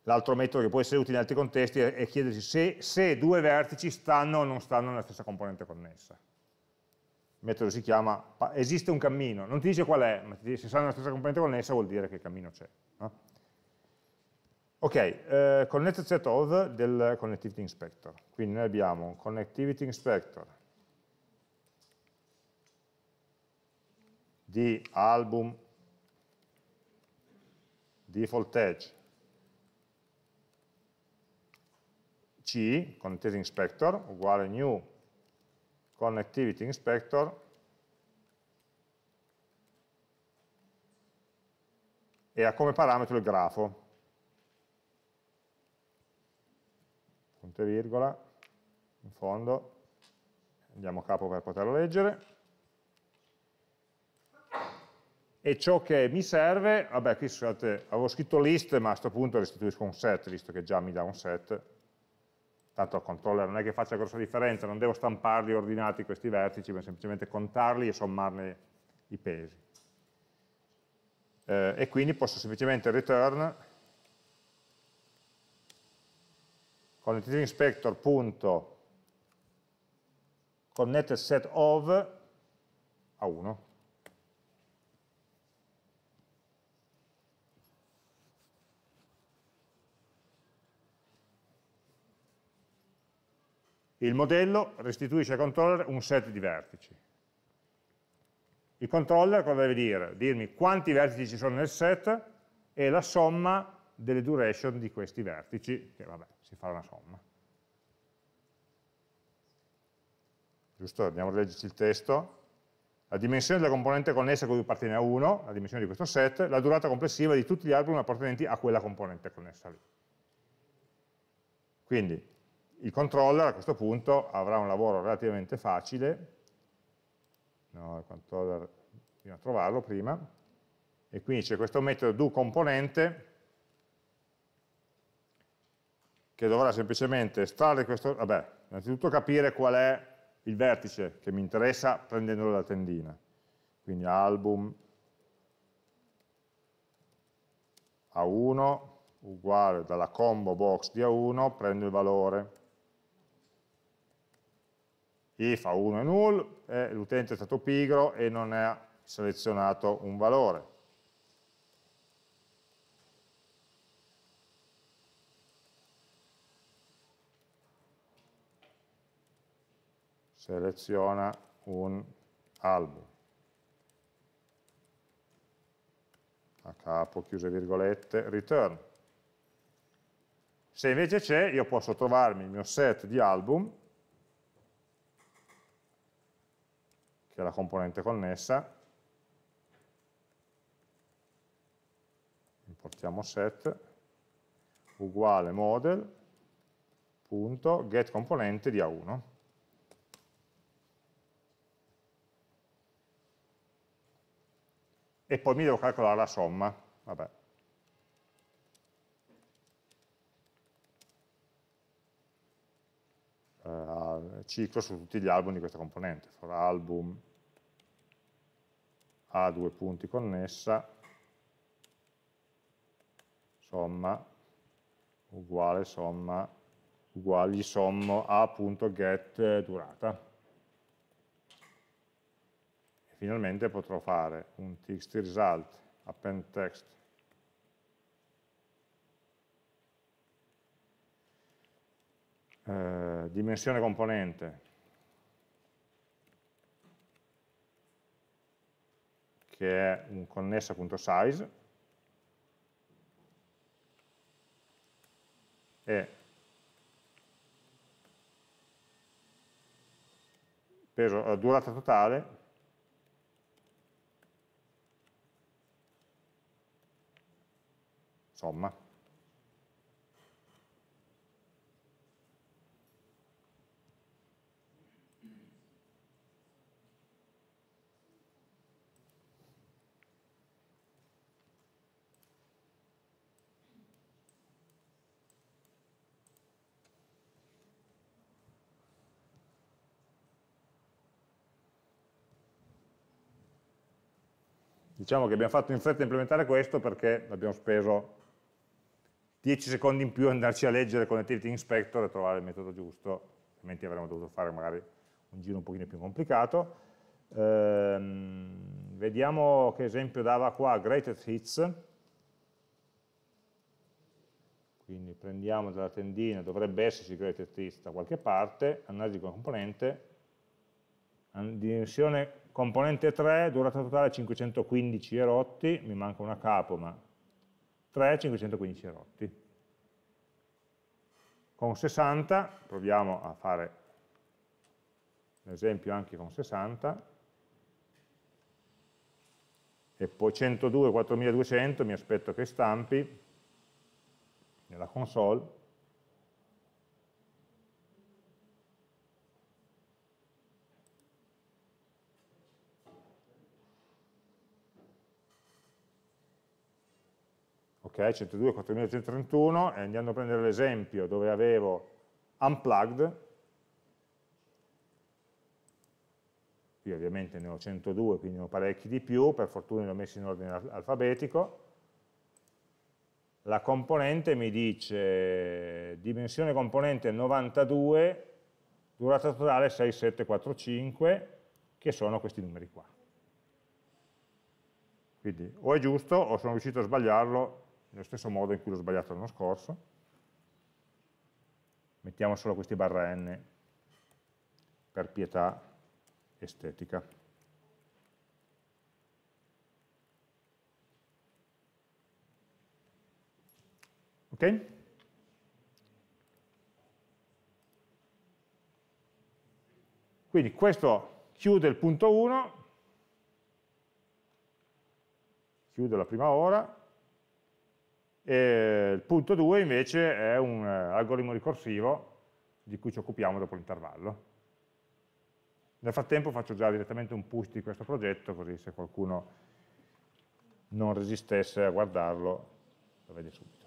L'altro metodo che può essere utile in altri contesti è chiedersi se, se due vertici stanno o non stanno nella stessa componente connessa metodo si chiama esiste un cammino, non ti dice qual è, ma dice, se sarà la stessa componente connessa vuol dire che il cammino c'è. No? Ok, eh, connected set of del connectivity inspector, quindi noi abbiamo un connectivity inspector di album default edge C, connectivity inspector, uguale new connectivity Inspector e ha come parametro il grafo. Punto virgola, in fondo, andiamo a capo per poterlo leggere. E ciò che mi serve, vabbè qui scusate, avevo scritto list ma a questo punto restituisco un set, visto che già mi dà un set, tanto il controller non è che faccia grossa differenza, non devo stamparli ordinati questi vertici, ma semplicemente contarli e sommarne i pesi. Eh, e quindi posso semplicemente return con il inspector punto connected set of a 1 Il modello restituisce al controller un set di vertici. Il controller cosa deve dire? Dirmi quanti vertici ci sono nel set e la somma delle duration di questi vertici, che vabbè, si fa una somma. Giusto? Andiamo a leggerci il testo. La dimensione della componente connessa a cui appartiene a 1, la dimensione di questo set, la durata complessiva di tutti gli album appartenenti a quella componente connessa lì. Quindi il controller a questo punto avrà un lavoro relativamente facile, no, il controller bisogna trovarlo prima, e quindi c'è questo metodo doComponente che dovrà semplicemente estrarre questo, vabbè, innanzitutto capire qual è il vertice che mi interessa prendendolo dalla tendina, quindi album A1 uguale dalla combo box di A1 prendo il valore if a 1 è null, eh, l'utente è stato pigro e non ha selezionato un valore. Seleziona un album. A capo, chiuse virgolette, return. Se invece c'è, io posso trovarmi il mio set di album che è la componente connessa, importiamo set, uguale model.get componente di A1. E poi mi devo calcolare la somma, vabbè, Uh, ciclo su tutti gli album di questa componente, for album a due punti connessa, somma, uguale somma, uguali sommo a.get eh, durata. E finalmente potrò fare un txt result append text Eh, dimensione componente che è un connessa.size e peso, eh, durata totale somma Diciamo che abbiamo fatto in fretta implementare questo perché abbiamo speso 10 secondi in più a andarci a leggere con Connectivity Inspector e trovare il metodo giusto, altrimenti avremmo dovuto fare magari un giro un pochino più complicato. Ehm, vediamo che esempio dava qua Greatest Hits. Quindi prendiamo dalla tendina, dovrebbe esserci Greatest Hits da qualche parte, analisi componente, dimensione componente 3, durata totale 515 erotti, mi manca una capo, ma 3, 515 erotti. Con 60, proviamo a fare l'esempio anche con 60, e poi 102, 4200, mi aspetto che stampi nella console okay? 102, 4131, e andando a prendere l'esempio dove avevo unplugged, qui ovviamente ne ho 102, quindi ne ho parecchi di più, per fortuna li ho messi in ordine alfabetico, la componente mi dice dimensione componente 92, durata totale 6, 7, 4, 5, che sono questi numeri qua. Quindi o è giusto o sono riuscito a sbagliarlo nello stesso modo in cui l'ho sbagliato l'anno scorso, mettiamo solo questi barra n per pietà estetica. Ok? Quindi questo chiude il punto 1, chiude la prima ora, e il punto 2 invece è un eh, algoritmo ricorsivo di cui ci occupiamo dopo l'intervallo. Nel frattempo faccio già direttamente un push di questo progetto, così se qualcuno non resistesse a guardarlo lo vede subito.